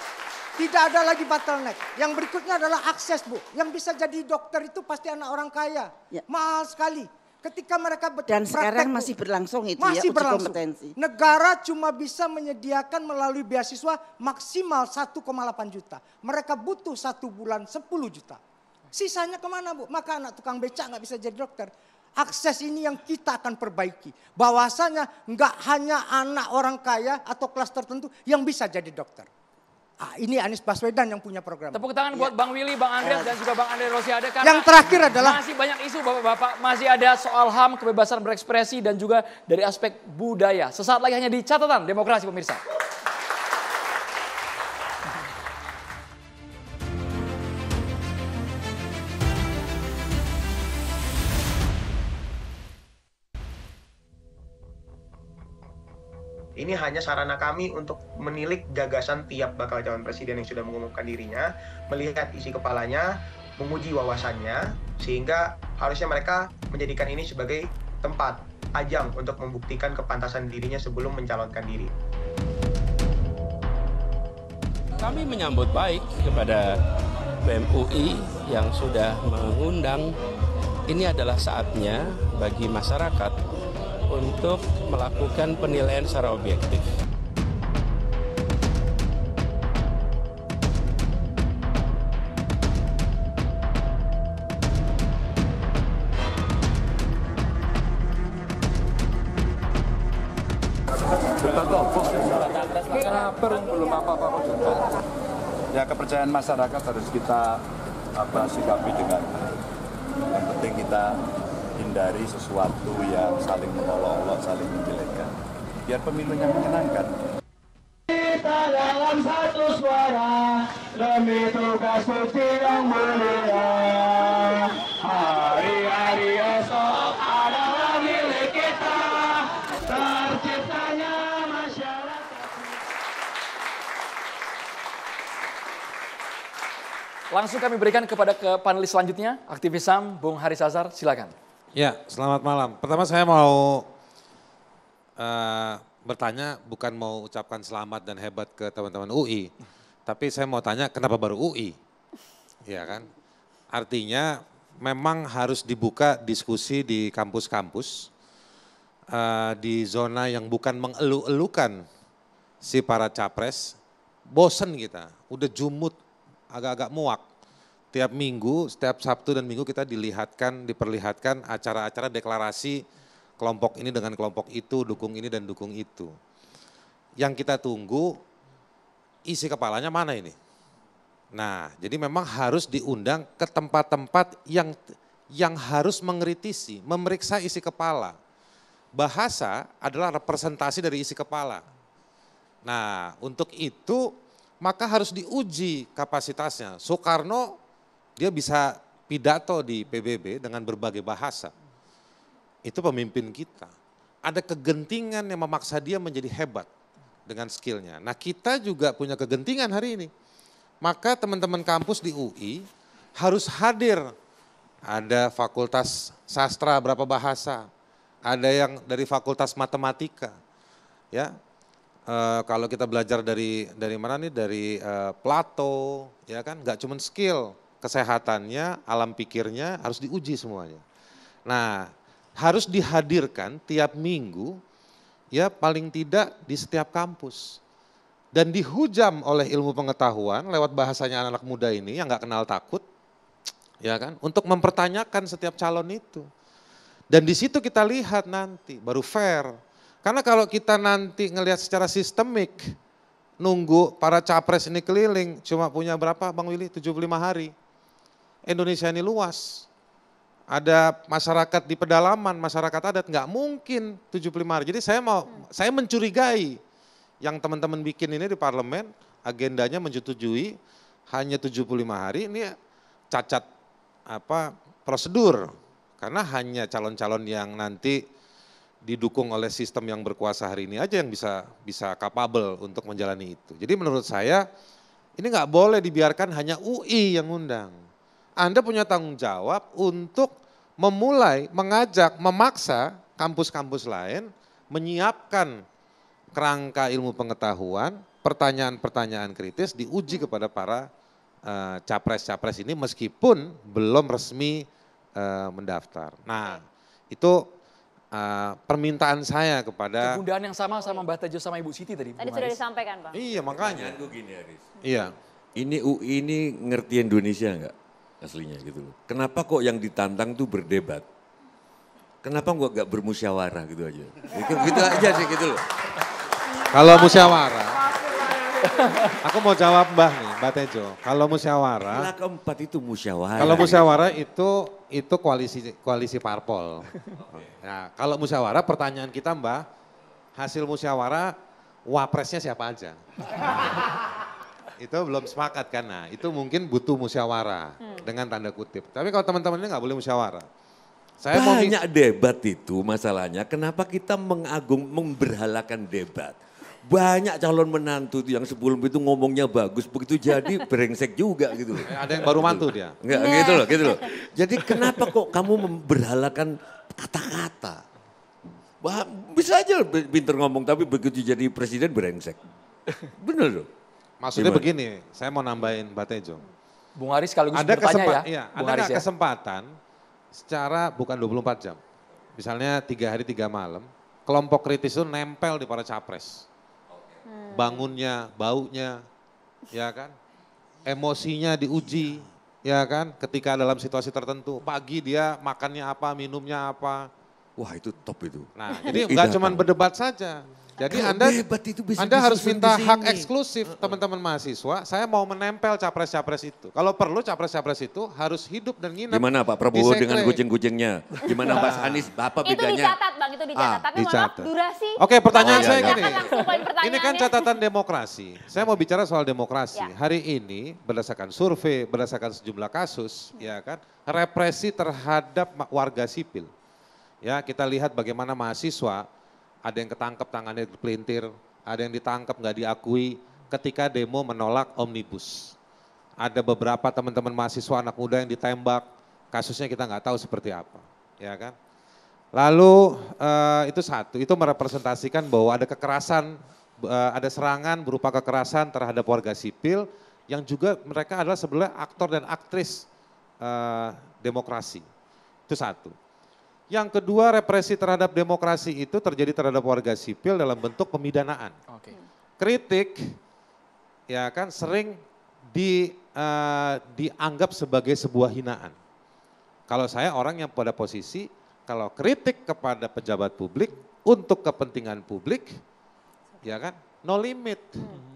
tidak ada lagi bottleneck. Yang berikutnya adalah akses Bu. Yang bisa jadi dokter itu pasti anak orang kaya. Ya. Mahal sekali. Ketika mereka dan sekarang masih berlangsung itu ya, masih ya, berlangsung. kompetensi. Negara cuma bisa menyediakan melalui beasiswa maksimal 1,8 juta. Mereka butuh satu bulan 10 juta. Sisanya kemana Bu? Maka anak tukang becak nggak bisa jadi dokter. Akses ini yang kita akan perbaiki. Bahwasanya nggak hanya anak orang kaya atau kelas tertentu yang bisa jadi dokter. Ah, ini Anies Baswedan yang punya program. Tepuk tangan ya. buat Bang Willy, Bang Andreas eh. dan juga Bang Andre Rosiade karena yang terakhir adalah masih banyak isu Bapak-bapak, masih ada soal HAM, kebebasan berekspresi dan juga dari aspek budaya. Sesaat lagi hanya di catatan demokrasi pemirsa. Ini hanya sarana kami untuk menilik gagasan tiap bakal calon presiden yang sudah mengumumkan dirinya, melihat isi kepalanya, menguji wawasannya, sehingga harusnya mereka menjadikan ini sebagai tempat ajang untuk membuktikan kepantasan dirinya sebelum mencalonkan diri. Kami menyambut baik kepada BMUI yang sudah mengundang. Ini adalah saatnya bagi masyarakat untuk melakukan penilaian secara objektif. belum apa-apa Ya kepercayaan masyarakat harus kita apa sikapi dengan yang penting kita hindari sesuatu yang saling mengolok-olok, saling menjelekkan. Biar pemilunya menyenangkan. Kita dalam satu suara demi tugas suci yang mulia. Hari-hari esok adalah milik kita. Terciptanya masyarakat. Langsung kami berikan kepada ke panelis selanjutnya, aktivis SAM, Bung Haris Azhar, silakan. Ya, selamat malam. Pertama saya mau uh, bertanya bukan mau ucapkan selamat dan hebat ke teman-teman UI, tapi saya mau tanya kenapa baru UI? Ya kan? Artinya memang harus dibuka diskusi di kampus-kampus uh, di zona yang bukan mengeluh-elukan si para capres. Bosen kita, udah jumut, agak-agak muak setiap minggu, setiap Sabtu dan Minggu kita dilihatkan, diperlihatkan acara-acara deklarasi kelompok ini dengan kelompok itu, dukung ini dan dukung itu. Yang kita tunggu isi kepalanya mana ini? Nah, jadi memang harus diundang ke tempat-tempat yang yang harus mengkritisi, memeriksa isi kepala. Bahasa adalah representasi dari isi kepala. Nah, untuk itu maka harus diuji kapasitasnya. Soekarno dia bisa pidato di PBB dengan berbagai bahasa. Itu pemimpin kita. Ada kegentingan yang memaksa dia menjadi hebat dengan skillnya. Nah kita juga punya kegentingan hari ini. Maka teman-teman kampus di UI harus hadir. Ada fakultas sastra berapa bahasa, ada yang dari fakultas matematika. Ya, e, kalau kita belajar dari dari mana nih dari e, Plato, ya kan, Gak cuma skill, kesehatannya, alam pikirnya harus diuji semuanya. Nah, harus dihadirkan tiap minggu ya paling tidak di setiap kampus. Dan dihujam oleh ilmu pengetahuan lewat bahasanya anak-anak muda ini yang nggak kenal takut, ya kan, untuk mempertanyakan setiap calon itu. Dan di situ kita lihat nanti baru fair. Karena kalau kita nanti ngelihat secara sistemik, nunggu para capres ini keliling cuma punya berapa Bang Willy? 75 hari. Indonesia ini luas. Ada masyarakat di pedalaman, masyarakat adat nggak mungkin 75 hari. Jadi saya mau hmm. saya mencurigai yang teman-teman bikin ini di parlemen agendanya menyetujui hanya 75 hari ini cacat apa prosedur karena hanya calon-calon yang nanti didukung oleh sistem yang berkuasa hari ini aja yang bisa bisa kapabel untuk menjalani itu. Jadi menurut saya ini nggak boleh dibiarkan hanya UI yang undang. Anda punya tanggung jawab untuk memulai, mengajak, memaksa kampus-kampus lain menyiapkan kerangka ilmu pengetahuan, pertanyaan-pertanyaan kritis diuji kepada para eh, capres-capres ini meskipun belum resmi eh, mendaftar. Nah, itu Uh, permintaan saya kepada kebundaan yang sama sama Mbak Tejo sama Ibu Siti tadi. Tadi sudah disampaikan Pak. Iya makanya. gue gini Aris. Iya. Ini UI ini ngerti Indonesia enggak? aslinya gitu loh. Kenapa kok yang ditantang tuh berdebat? Kenapa gua gak bermusyawarah gitu aja? Gitu, gitu aja sih gitu loh. Kalau musyawarah, aku mau jawab Mbah nih, Mbak Tejo. Kalau musyawarah, nah keempat itu musyawarah. Kalau musyawarah itu itu koalisi koalisi parpol. Nah, kalau musyawarah pertanyaan kita Mbah, hasil musyawarah wapresnya siapa aja? itu belum sepakat kan. Nah itu mungkin butuh musyawarah hmm. dengan tanda kutip. Tapi kalau teman teman ini nggak boleh musyawarah. Saya Banyak mau... debat itu masalahnya. Kenapa kita mengagung, memberhalakan debat? Banyak calon menantu yang sebelum itu ngomongnya bagus, begitu jadi <laughs> brengsek juga gitu. Eh, ada yang baru mantu dia. Enggak, yeah. gitu loh, gitu loh. <laughs> Jadi kenapa kok kamu memberhalakan kata-kata? Bah, bisa aja pinter ngomong tapi begitu jadi presiden brengsek. Bener loh. Maksudnya Gimana? begini, saya mau nambahin Mbak Tejo. Bung Haris sekaligus ada kesempat, ya. Iya, Bung ada Haris ya. kesempatan secara bukan 24 jam. Misalnya tiga hari tiga malam, kelompok kritis itu nempel di para capres. Hmm. Bangunnya, baunya, ya kan? Emosinya diuji, ya kan? Ketika dalam situasi tertentu, pagi dia makannya apa, minumnya apa, Wah itu top itu. Nah jadi nggak cuma berdebat saja. Jadi Kalo Anda, itu bisa Anda harus minta hak eksklusif teman-teman mahasiswa. Saya mau menempel capres-capres itu. Kalau perlu capres-capres itu harus hidup dan nginep. Gimana Pak Prabowo dengan kucing-kucingnya? Gimana Mas nah. Anies? Apa bedanya? Itu dicatat Bang, itu dicatat. Ah, Tapi dicatat. maaf durasi. Oke pertanyaan oh, saya iya, iya, gini. Iya. Ini kan catatan demokrasi. Saya mau bicara soal demokrasi. Ya. Hari ini berdasarkan survei, berdasarkan sejumlah kasus, ya kan, represi terhadap warga sipil Ya, kita lihat bagaimana mahasiswa ada yang ketangkep tangannya pelintir, ada yang ditangkap nggak diakui ketika demo menolak omnibus. Ada beberapa teman-teman mahasiswa anak muda yang ditembak, kasusnya kita nggak tahu seperti apa, ya kan? Lalu eh, itu satu, itu merepresentasikan bahwa ada kekerasan, eh, ada serangan berupa kekerasan terhadap warga sipil yang juga mereka adalah sebenarnya aktor dan aktris eh, demokrasi. Itu satu. Yang kedua, represi terhadap demokrasi itu terjadi terhadap warga sipil dalam bentuk pemidanaan. Okay. Kritik, ya kan, sering di, uh, dianggap sebagai sebuah hinaan. Kalau saya orang yang pada posisi, kalau kritik kepada pejabat publik untuk kepentingan publik, ya kan, no limit. Hmm.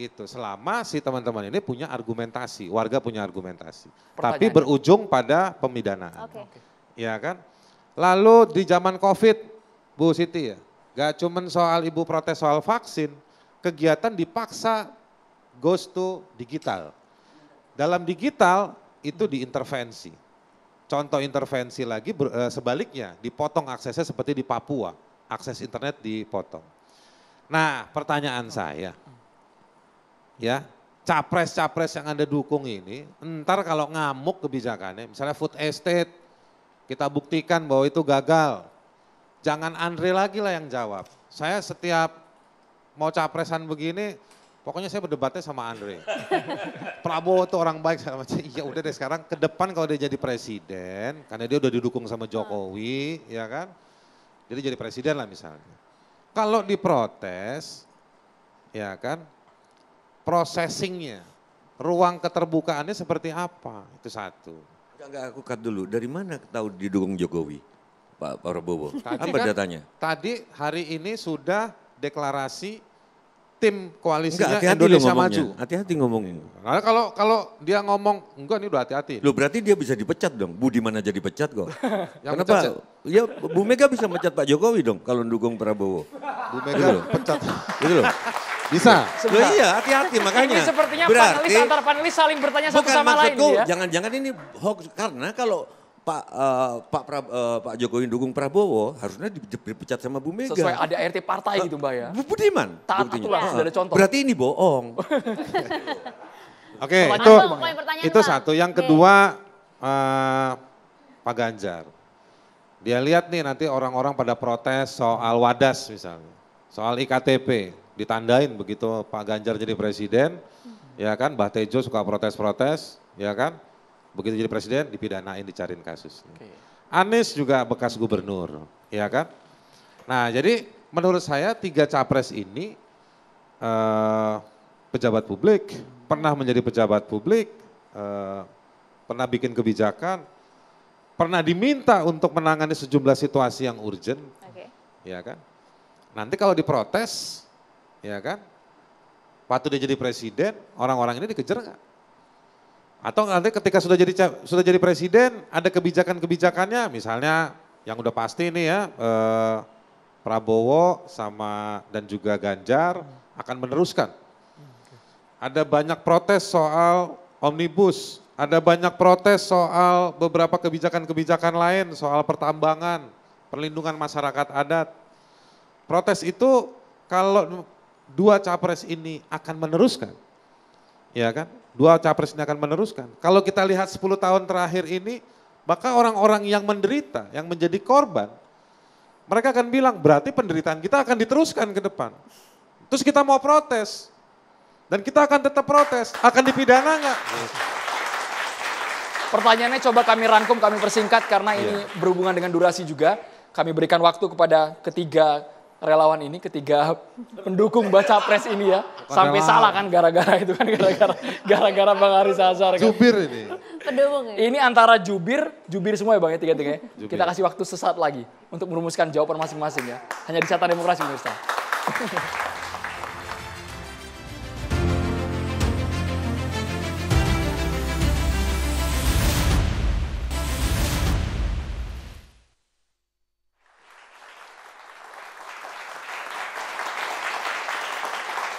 Gitu, selama si teman-teman ini punya argumentasi, warga punya argumentasi. Tapi berujung pada pemidanaan. Okay. Ya kan? Lalu di zaman COVID, Bu Siti ya, gak cuman soal ibu protes soal vaksin, kegiatan dipaksa goes to digital. Dalam digital itu diintervensi. Contoh intervensi lagi eh, sebaliknya, dipotong aksesnya seperti di Papua, akses internet dipotong. Nah pertanyaan saya, ya capres-capres yang Anda dukung ini, entar kalau ngamuk kebijakannya, misalnya food estate, kita buktikan bahwa itu gagal. Jangan Andre lagi lah yang jawab. Saya setiap mau capresan begini, Pokoknya saya berdebatnya sama Andre. <laughs> Prabowo itu orang baik sama Iya udah deh sekarang ke depan kalau dia jadi presiden, karena dia udah didukung sama hmm. Jokowi, ya kan? Jadi jadi presiden lah misalnya. Kalau diprotes, ya kan? Processingnya, ruang keterbukaannya seperti apa? Itu satu. Enggak, aku cut dulu. Dari mana tahu didukung Jokowi, Pak Prabowo? Tadi Apa kan, datanya? Tadi hari ini sudah deklarasi tim koalisinya enggak, hati -hati Indonesia Maju. Hati-hati ngomongin. Karena kalau kalau dia ngomong, enggak ini udah hati-hati. Loh berarti dia bisa dipecat dong. Budi mana jadi pecat kok. <laughs> Yang Kenapa? Pecat, ya Bu Mega bisa pecat Pak Jokowi dong kalau dukung Prabowo. Bu Mega gitu pecat. Gitu loh. <laughs> Bisa. Loh iya, hati-hati makanya. Ini sepertinya Berarti, panelis antar panelis saling bertanya satu sama lain. Bukan ya? jangan-jangan ini hoax. Karena kalau Pak uh, Pak Prab, uh, eh, Pak Jokowi dukung Prabowo harusnya dipecat sama Bu Mega. Sesuai ada rt partai uh, gitu Mbak ya. Bu Budiman. Taat aturan ya. ada contoh. Berarti ini bohong. <laughs> Oke, okay, itu itu satu. Yang kedua okay. uh, eh, Pak Ganjar. Dia lihat nih nanti orang-orang pada protes soal Wadas misalnya, soal IKTP ditandain begitu Pak Ganjar jadi presiden, ya kan Mbah Tejo suka protes-protes, ya kan? Begitu jadi presiden dipidanain dicariin kasus. Anies juga bekas gubernur, ya kan? Nah, jadi menurut saya tiga capres ini eh, pejabat publik, pernah menjadi pejabat publik, eh, pernah bikin kebijakan, pernah diminta untuk menangani sejumlah situasi yang urgent, okay. ya kan? Nanti kalau diprotes Ya kan? Waktu dia jadi presiden, orang-orang ini dikejar nggak? Atau nanti ketika sudah jadi sudah jadi presiden, ada kebijakan-kebijakannya, misalnya yang udah pasti ini ya, eh, Prabowo sama dan juga Ganjar akan meneruskan. Ada banyak protes soal omnibus, ada banyak protes soal beberapa kebijakan-kebijakan lain, soal pertambangan, perlindungan masyarakat adat. Protes itu kalau dua capres ini akan meneruskan. Ya kan? Dua capres ini akan meneruskan. Kalau kita lihat 10 tahun terakhir ini, maka orang-orang yang menderita, yang menjadi korban, mereka akan bilang berarti penderitaan kita akan diteruskan ke depan. Terus kita mau protes. Dan kita akan tetap protes, akan dipidana nggak? Pertanyaannya coba kami rangkum, kami persingkat karena ini yeah. berhubungan dengan durasi juga. Kami berikan waktu kepada ketiga relawan ini ketiga pendukung baca pres ini ya sampai salah kan gara-gara itu kan gara-gara gara-gara Bang Aris Azhar kan. Jubir ini. Pendukung ya. Ini antara jubir, jubir semua ya Bang ya tiga ya. Kita kasih waktu sesaat lagi untuk merumuskan jawaban masing-masing ya. Hanya di catatan Demokrasi Pemirsa.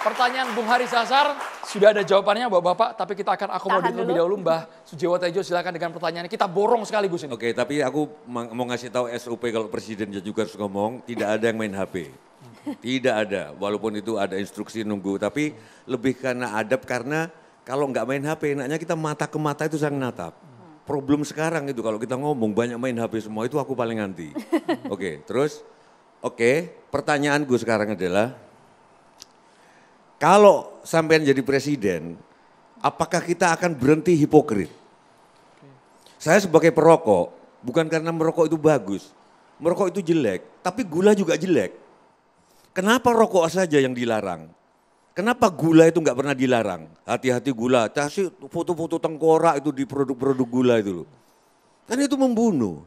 Pertanyaan Bung Haris Sasar sudah ada jawabannya Bapak-bapak, tapi kita akan akomodir lebih dahulu Mbah Sujewo Tejo silakan dengan pertanyaannya. Kita borong sekali ini. Oke, tapi aku mau ngasih tahu SOP kalau presiden juga harus ngomong, tidak ada yang main HP. Tidak ada, walaupun itu ada instruksi nunggu, tapi lebih karena adab karena kalau nggak main HP, enaknya kita mata ke mata itu sang natap. Problem sekarang itu kalau kita ngomong banyak main HP semua itu aku paling anti. <laughs> Oke, terus oke, pertanyaan gue sekarang adalah kalau sampean jadi presiden, apakah kita akan berhenti hipokrit? Saya sebagai perokok, bukan karena merokok itu bagus. Merokok itu jelek, tapi gula juga jelek. Kenapa rokok saja yang dilarang? Kenapa gula itu nggak pernah dilarang? Hati-hati gula, kasih foto-foto tengkorak itu di produk-produk gula itu loh. Kan itu membunuh.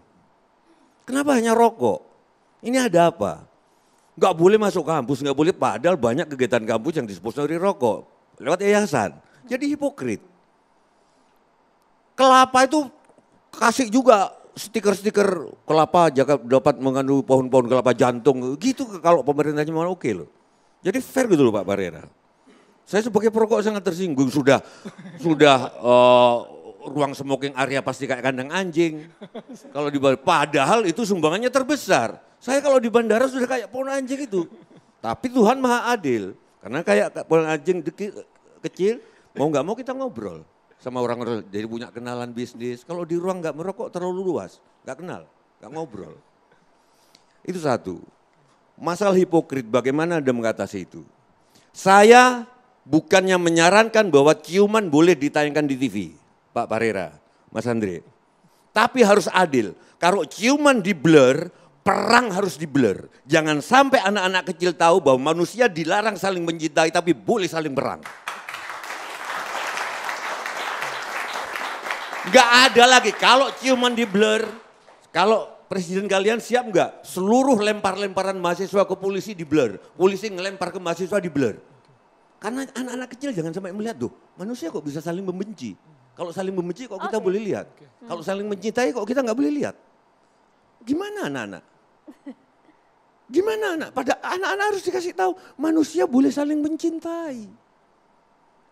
Kenapa hanya rokok? Ini ada apa? nggak boleh masuk kampus, nggak boleh padahal banyak kegiatan kampus yang disponsori rokok lewat yayasan. Jadi hipokrit. Kelapa itu kasih juga stiker-stiker kelapa jaga dapat mengandung pohon-pohon kelapa jantung gitu kalau pemerintahnya mau oke loh. Jadi fair gitu loh Pak Barera Saya sebagai perokok sangat tersinggung sudah sudah uh, ruang smoking area pasti kayak kandang anjing. Kalau di padahal itu sumbangannya terbesar. Saya kalau di bandara sudah kayak pohon anjing itu. Tapi Tuhan maha adil. Karena kayak pohon anjing deki, kecil, mau nggak mau kita ngobrol sama orang-orang. Jadi punya kenalan bisnis. Kalau di ruang nggak merokok terlalu luas, nggak kenal, nggak ngobrol. Itu satu. Masalah hipokrit, bagaimana Anda mengatasi itu? Saya bukannya menyarankan bahwa ciuman boleh ditayangkan di TV. Pak Parera, Mas Andre. Tapi harus adil. Kalau ciuman di blur, perang harus di blur. Jangan sampai anak-anak kecil tahu bahwa manusia dilarang saling mencintai tapi boleh saling berang. Gak ada lagi. Kalau ciuman di blur, kalau presiden kalian siap nggak? Seluruh lempar-lemparan mahasiswa ke polisi di blur. Polisi ngelempar ke mahasiswa di blur. Karena anak-anak kecil jangan sampai melihat tuh, manusia kok bisa saling membenci. Kalau saling membenci kok kita okay. boleh lihat. Okay. Hmm. Kalau saling mencintai kok kita nggak boleh lihat. Gimana anak-anak? <laughs> Gimana anak? Pada anak-anak harus dikasih tahu manusia boleh saling mencintai.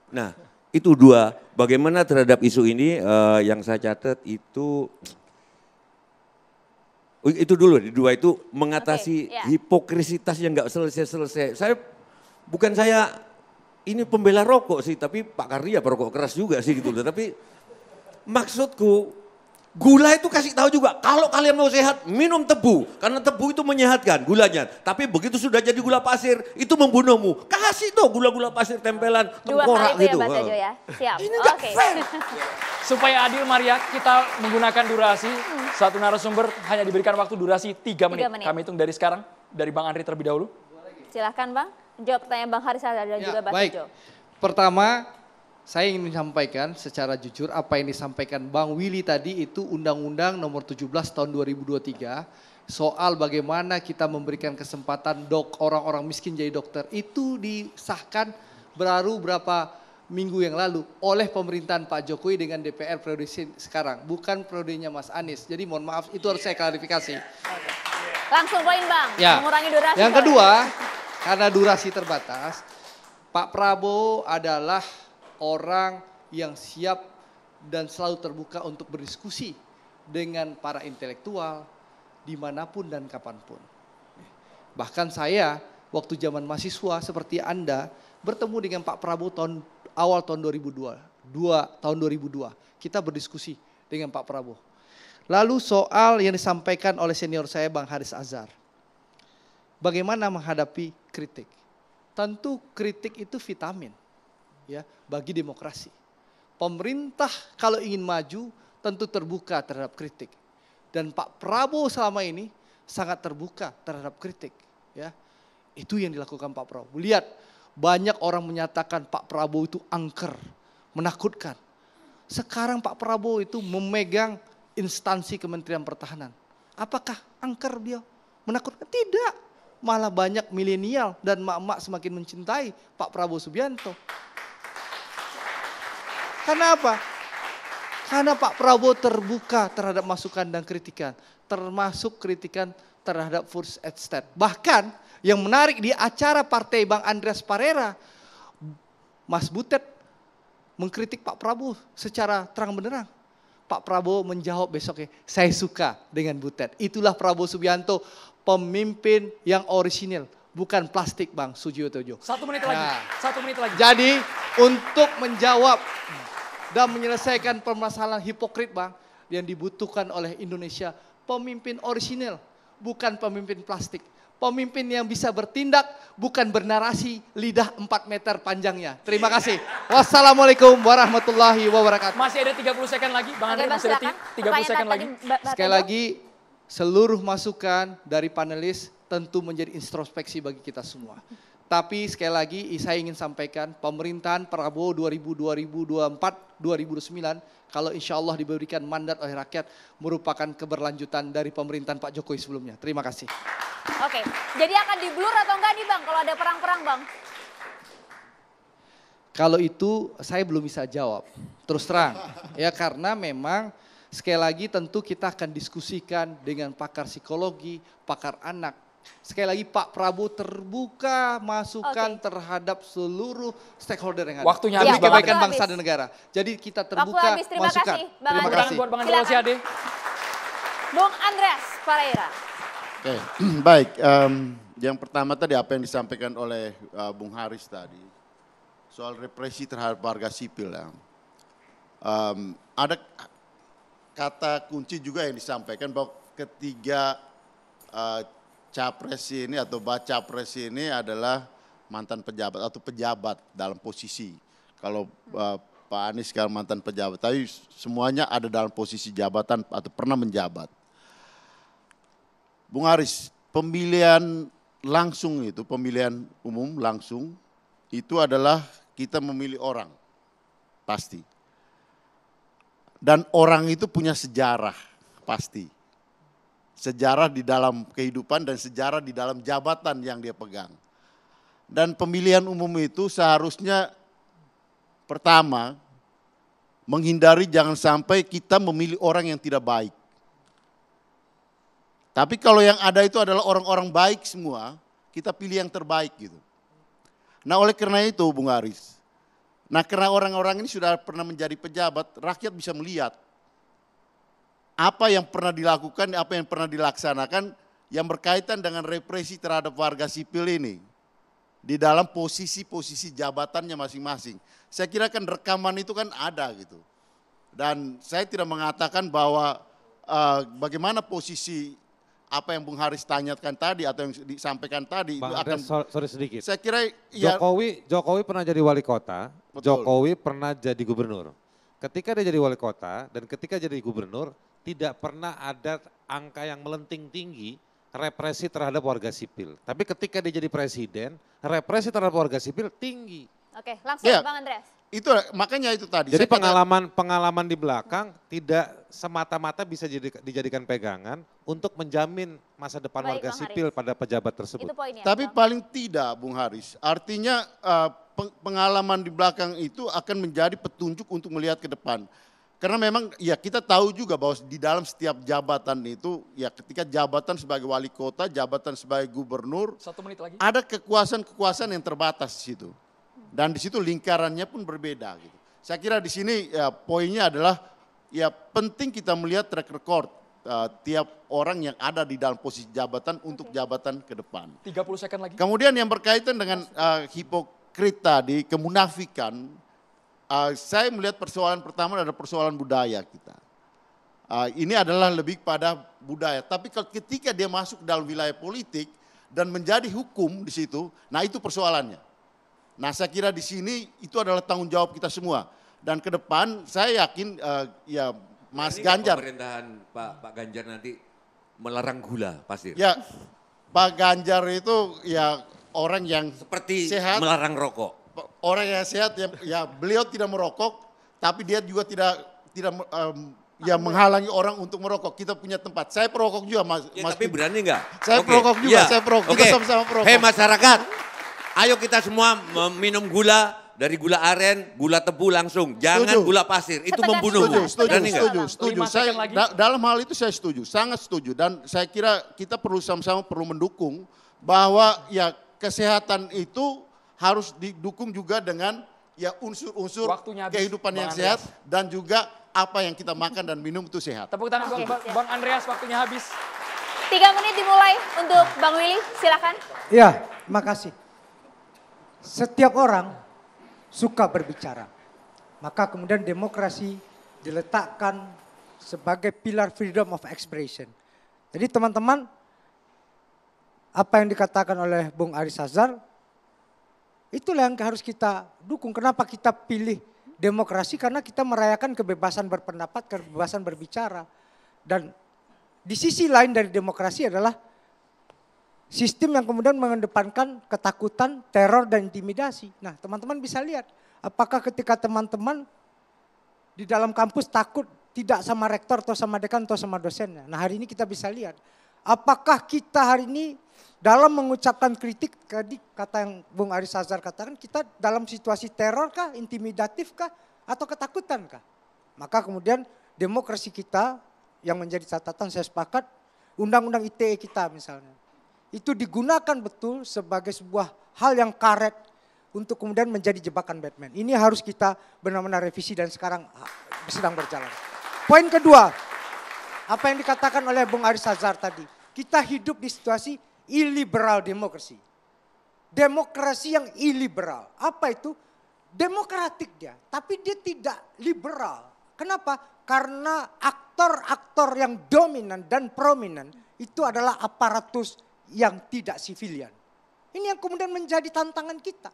Nah, itu dua. Bagaimana terhadap isu ini uh, yang saya catat itu <tsk> itu dulu di dua itu mengatasi okay, iya. yeah. hipokrisitas yang nggak selesai-selesai. Saya bukan saya ini pembela rokok sih, tapi Pak Karni ya perokok keras juga sih gitu loh. Tapi maksudku gula itu kasih tahu juga kalau kalian mau sehat minum tebu karena tebu itu menyehatkan gulanya. Tapi begitu sudah jadi gula pasir itu membunuhmu. Kasih tuh gula-gula pasir tempelan tengkorak ya, gitu. Ya, Mas ya. Siap. Ini okay. Supaya adil Maria, kita menggunakan durasi hmm. satu narasumber hanya diberikan waktu durasi tiga menit. 3 menit. Kami hitung dari sekarang dari Bang Andri terlebih dahulu. Silahkan Bang jawab pertanyaan Bang Haris dan ya, juga Bang baik. Pertama, saya ingin menyampaikan secara jujur apa yang disampaikan Bang Willy tadi itu Undang-Undang Nomor 17 Tahun 2023 soal bagaimana kita memberikan kesempatan dok orang-orang miskin jadi dokter itu disahkan baru berapa minggu yang lalu oleh pemerintahan Pak Jokowi dengan DPR periode sekarang bukan periodenya Mas Anies. Jadi mohon maaf itu harus saya klarifikasi. Langsung poin Bang, ya. mengurangi durasi. Yang kedua, karena durasi terbatas, Pak Prabowo adalah orang yang siap dan selalu terbuka untuk berdiskusi dengan para intelektual dimanapun dan kapanpun. Bahkan saya waktu zaman mahasiswa seperti Anda bertemu dengan Pak Prabowo tahun awal tahun 2002, dua tahun 2002 kita berdiskusi dengan Pak Prabowo. Lalu soal yang disampaikan oleh senior saya Bang Haris Azhar bagaimana menghadapi kritik. Tentu kritik itu vitamin ya bagi demokrasi. Pemerintah kalau ingin maju tentu terbuka terhadap kritik. Dan Pak Prabowo selama ini sangat terbuka terhadap kritik ya. Itu yang dilakukan Pak Prabowo. Lihat banyak orang menyatakan Pak Prabowo itu angker, menakutkan. Sekarang Pak Prabowo itu memegang instansi Kementerian Pertahanan. Apakah angker dia? Menakutkan? Tidak malah banyak milenial dan mak-mak semakin mencintai Pak Prabowo Subianto. Karena apa? Karena Pak Prabowo terbuka terhadap masukan dan kritikan, termasuk kritikan terhadap first at state. Bahkan yang menarik di acara partai Bang Andreas Parera, Mas Butet mengkritik Pak Prabowo secara terang benderang. Pak Prabowo menjawab besoknya, saya suka dengan Butet. Itulah Prabowo Subianto, pemimpin yang orisinil, bukan plastik Bang tujuh. Satu menit nah, lagi, satu menit lagi. Jadi untuk menjawab dan menyelesaikan permasalahan hipokrit Bang, yang dibutuhkan oleh Indonesia pemimpin orisinil, bukan pemimpin plastik. Pemimpin yang bisa bertindak, bukan bernarasi lidah 4 meter panjangnya. Terima kasih. Wassalamualaikum warahmatullahi wabarakatuh. Masih ada 30 second lagi, Bang Andri, masih 30 second lagi. Sekali lagi, seluruh masukan dari panelis tentu menjadi introspeksi bagi kita semua. Tapi sekali lagi saya ingin sampaikan pemerintahan Prabowo 2024, 2009 kalau insya Allah diberikan mandat oleh rakyat merupakan keberlanjutan dari pemerintahan Pak Jokowi sebelumnya. Terima kasih. Oke, jadi akan diblur atau enggak nih Bang kalau ada perang-perang Bang? Kalau itu saya belum bisa jawab, terus terang. Ya karena memang Sekali lagi tentu kita akan diskusikan dengan pakar psikologi, pakar anak. Sekali lagi Pak Prabowo terbuka masukan okay. terhadap seluruh stakeholder yang ada. Waktunya habis ya, kebaikan habis. bangsa dan negara. Jadi kita terbuka Terima masukan. Kasih, Bang Terima kasih. Buat Bang Andres kasih. Bung Andres Pareira. Oke, okay. <clears throat> baik. Um, yang pertama tadi apa yang disampaikan oleh uh, Bung Haris tadi soal represi terhadap warga sipil ya. Um, ada kata kunci juga yang disampaikan bahwa ketiga uh, capres ini atau baca pres ini adalah mantan pejabat atau pejabat dalam posisi. Kalau uh, Pak Anies sekarang mantan pejabat, tapi semuanya ada dalam posisi jabatan atau pernah menjabat. Bung Aris, pemilihan langsung itu, pemilihan umum langsung itu adalah kita memilih orang. Pasti. Dan orang itu punya sejarah pasti. Sejarah di dalam kehidupan dan sejarah di dalam jabatan yang dia pegang. Dan pemilihan umum itu seharusnya pertama menghindari jangan sampai kita memilih orang yang tidak baik. Tapi kalau yang ada itu adalah orang-orang baik semua, kita pilih yang terbaik gitu. Nah oleh karena itu Bung Aris, Nah karena orang-orang ini sudah pernah menjadi pejabat, rakyat bisa melihat apa yang pernah dilakukan, apa yang pernah dilaksanakan yang berkaitan dengan represi terhadap warga sipil ini di dalam posisi-posisi jabatannya masing-masing. Saya kira kan rekaman itu kan ada gitu. Dan saya tidak mengatakan bahwa uh, bagaimana posisi apa yang Bung Haris tanyakan tadi atau yang disampaikan tadi Bang itu akan Andres, sorry, sedikit. Saya kira ya, Jokowi Jokowi pernah jadi wali kota, betul. Jokowi pernah jadi gubernur. Ketika dia jadi wali kota dan ketika jadi gubernur tidak pernah ada angka yang melenting tinggi represi terhadap warga sipil. Tapi ketika dia jadi presiden, represi terhadap warga sipil tinggi. Oke, langsung ya. Bang Andreas. Itu makanya itu tadi. Jadi saya pengalaman kata, pengalaman di belakang tidak semata-mata bisa dijadikan pegangan untuk menjamin masa depan Baik, warga sipil pada pejabat tersebut. poinnya, Tapi Bang. paling tidak Bung Haris, artinya eh, pengalaman di belakang itu akan menjadi petunjuk untuk melihat ke depan. Karena memang ya kita tahu juga bahwa di dalam setiap jabatan itu ya ketika jabatan sebagai wali kota, jabatan sebagai gubernur, Satu menit lagi. ada kekuasaan-kekuasaan yang terbatas di situ. Dan di situ lingkarannya pun berbeda gitu. Saya kira di sini ya, poinnya adalah ya penting kita melihat track record uh, tiap orang yang ada di dalam posisi jabatan untuk jabatan ke depan. 30 second lagi. Kemudian yang berkaitan dengan uh, eh, hipokrita di kemunafikan, uh, saya melihat persoalan pertama adalah persoalan budaya kita. Uh, ini adalah lebih pada budaya. Tapi ketika dia masuk dalam wilayah politik dan menjadi hukum di situ, nah itu persoalannya. Nah saya kira di sini itu adalah tanggung jawab kita semua. Dan ke depan saya yakin uh, ya Mas nah, Ganjar. Pemerintahan Pak, Pak Ganjar nanti melarang gula pasti. Ya Pak Ganjar itu ya orang yang seperti sehat, melarang rokok. Orang yang sehat ya, ya beliau tidak merokok tapi dia juga tidak tidak um, ya menghalangi orang untuk merokok. Kita punya tempat. Saya perokok juga Mas. Ya, Mas tapi berani nggak? Saya okay. perokok juga, ya. saya perokok. Okay. Kita sama-sama perokok. Hei masyarakat, Ayo kita semua minum gula dari gula aren, gula tebu langsung. Jangan setuju. gula pasir, itu membunuh. Setuju, setuju, Berani setuju, setuju. Saya, da dalam hal itu saya setuju, sangat setuju. Dan saya kira kita perlu sama-sama perlu mendukung bahwa ya kesehatan itu harus didukung juga dengan ya unsur-unsur kehidupan yang Andreas. sehat dan juga apa yang kita makan dan minum itu sehat. Tepuk tangan Bang, Bang Andreas, waktunya habis. Tiga menit dimulai untuk Bang Willy, silakan. Ya, makasih setiap orang suka berbicara. Maka kemudian demokrasi diletakkan sebagai pilar freedom of expression. Jadi teman-teman, apa yang dikatakan oleh Bung Aris Hazar, itulah yang harus kita dukung. Kenapa kita pilih demokrasi? Karena kita merayakan kebebasan berpendapat, kebebasan berbicara. Dan di sisi lain dari demokrasi adalah Sistem yang kemudian mengedepankan ketakutan, teror, dan intimidasi. Nah teman-teman bisa lihat apakah ketika teman-teman di dalam kampus takut tidak sama rektor atau sama dekan atau sama dosennya. Nah hari ini kita bisa lihat apakah kita hari ini dalam mengucapkan kritik tadi kata yang Bung Aris Azhar katakan kita dalam situasi teror kah, intimidatif kah, atau ketakutan kah? Maka kemudian demokrasi kita yang menjadi catatan saya sepakat undang-undang ITE kita misalnya itu digunakan betul sebagai sebuah hal yang karet untuk kemudian menjadi jebakan Batman. Ini harus kita benar-benar revisi dan sekarang ah, sedang berjalan. Poin kedua, apa yang dikatakan oleh Bung Aris Azhar tadi. Kita hidup di situasi illiberal demokrasi. Demokrasi yang illiberal. Apa itu? Demokratik dia, tapi dia tidak liberal. Kenapa? Karena aktor-aktor yang dominan dan prominent itu adalah aparatus yang tidak sivilian. Ini yang kemudian menjadi tantangan kita.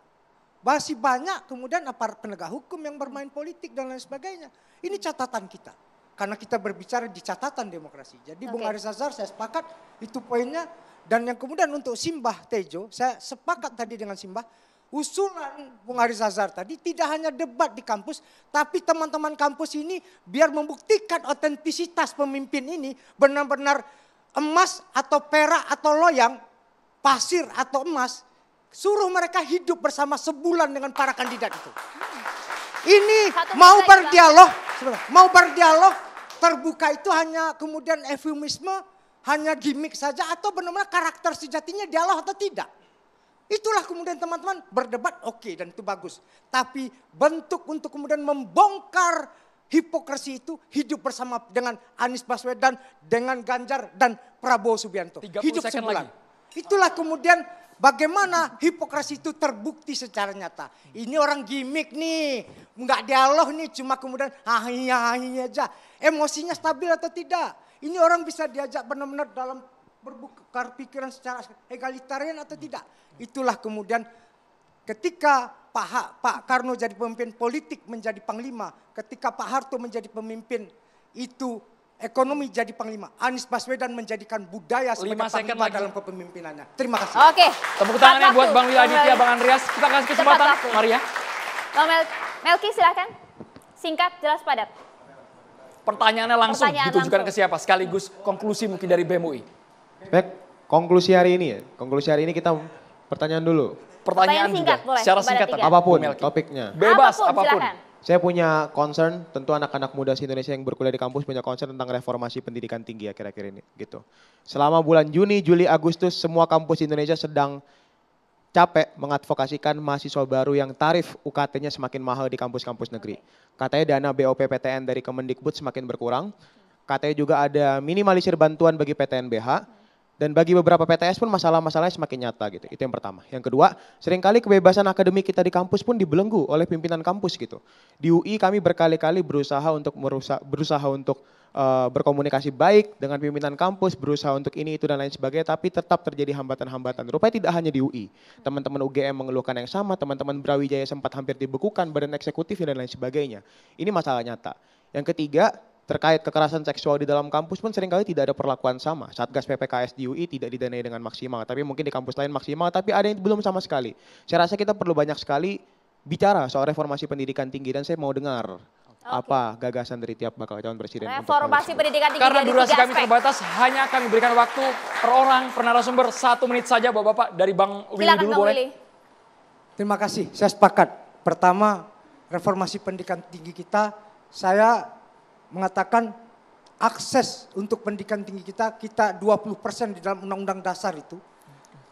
Masih banyak kemudian aparat penegak hukum yang bermain politik dan lain sebagainya. Ini catatan kita. Karena kita berbicara di catatan demokrasi. Jadi okay. Bung Aris Azhar saya sepakat itu poinnya. Dan yang kemudian untuk Simbah Tejo, saya sepakat tadi dengan Simbah, usulan Bung Aris Azhar tadi tidak hanya debat di kampus, tapi teman-teman kampus ini biar membuktikan otentisitas pemimpin ini benar-benar emas atau perak atau loyang, pasir atau emas, suruh mereka hidup bersama sebulan dengan para kandidat itu. Ini Satu mau berdialog, mau berdialog terbuka itu hanya kemudian efemisme, hanya gimmick saja atau benar-benar karakter sejatinya dialog atau tidak. Itulah kemudian teman-teman berdebat oke okay, dan itu bagus. Tapi bentuk untuk kemudian membongkar hipokrasi itu hidup bersama dengan Anies Baswedan, dengan Ganjar dan Prabowo Subianto. Hidup sebulan. Lagi. Itulah kemudian bagaimana hipokrasi itu terbukti secara nyata. Ini orang gimmick nih, nggak dialog nih, cuma kemudian ah iya aja. Emosinya stabil atau tidak? Ini orang bisa diajak benar-benar dalam berbuka pikiran secara egalitarian atau tidak? Itulah kemudian Ketika Pak, ha, Pak Karno jadi pemimpin politik menjadi panglima, ketika Pak Harto menjadi pemimpin itu ekonomi jadi panglima. Anies Baswedan menjadikan budaya sebagai Lima panglima lagi. dalam kepemimpinannya. Terima kasih. Oke. Tepuk tangannya buat Bang Wil Aditya, Bang Andreas. Kita kasih kesempatan. Maria. Ya. Bang Mel Melki silahkan. Singkat, jelas, padat. Pertanyaannya langsung Pertanyaan ditujukan langsung. ke siapa? Sekaligus konklusi mungkin dari BMUI. Baik, konklusi hari ini ya. Konklusi hari ini kita pertanyaan dulu pertanyaan, singkat, juga. Boleh, secara singkat tiga. apapun topiknya. Bebas apapun. apapun. Saya punya concern, tentu anak-anak muda si Indonesia yang berkuliah di kampus punya concern tentang reformasi pendidikan tinggi akhir-akhir ini gitu. Selama bulan Juni, Juli, Agustus semua kampus Indonesia sedang capek mengadvokasikan mahasiswa baru yang tarif UKT-nya semakin mahal di kampus-kampus negeri. Katanya dana BOPPTN dari Kemendikbud semakin berkurang. Katanya juga ada minimalisir bantuan bagi PTNBH dan bagi beberapa PTS pun masalah-masalahnya semakin nyata gitu. Itu yang pertama. Yang kedua, seringkali kebebasan akademik kita di kampus pun dibelenggu oleh pimpinan kampus gitu. Di UI kami berkali-kali berusaha untuk merusak, berusaha untuk uh, berkomunikasi baik dengan pimpinan kampus, berusaha untuk ini itu dan lain sebagainya, tapi tetap terjadi hambatan-hambatan. Rupanya tidak hanya di UI. Teman-teman UGM mengeluhkan yang sama, teman-teman Brawijaya sempat hampir dibekukan, badan eksekutif dan lain sebagainya. Ini masalah nyata. Yang ketiga, Terkait kekerasan seksual di dalam kampus pun seringkali tidak ada perlakuan sama. Satgas PPKS di UI tidak didanai dengan maksimal, tapi mungkin di kampus lain maksimal, tapi ada yang belum sama sekali. Saya rasa kita perlu banyak sekali bicara soal reformasi pendidikan tinggi dan saya mau dengar Okay. apa gagasan dari tiap bakal calon presiden reformasi pendidikan tinggi karena durasi kami aspek. terbatas hanya akan memberikan waktu per orang per narasumber satu menit saja bapak-bapak dari bang Willy dulu bang boleh Willy. terima kasih saya sepakat pertama reformasi pendidikan tinggi kita saya mengatakan akses untuk pendidikan tinggi kita, kita 20% di dalam undang-undang dasar itu,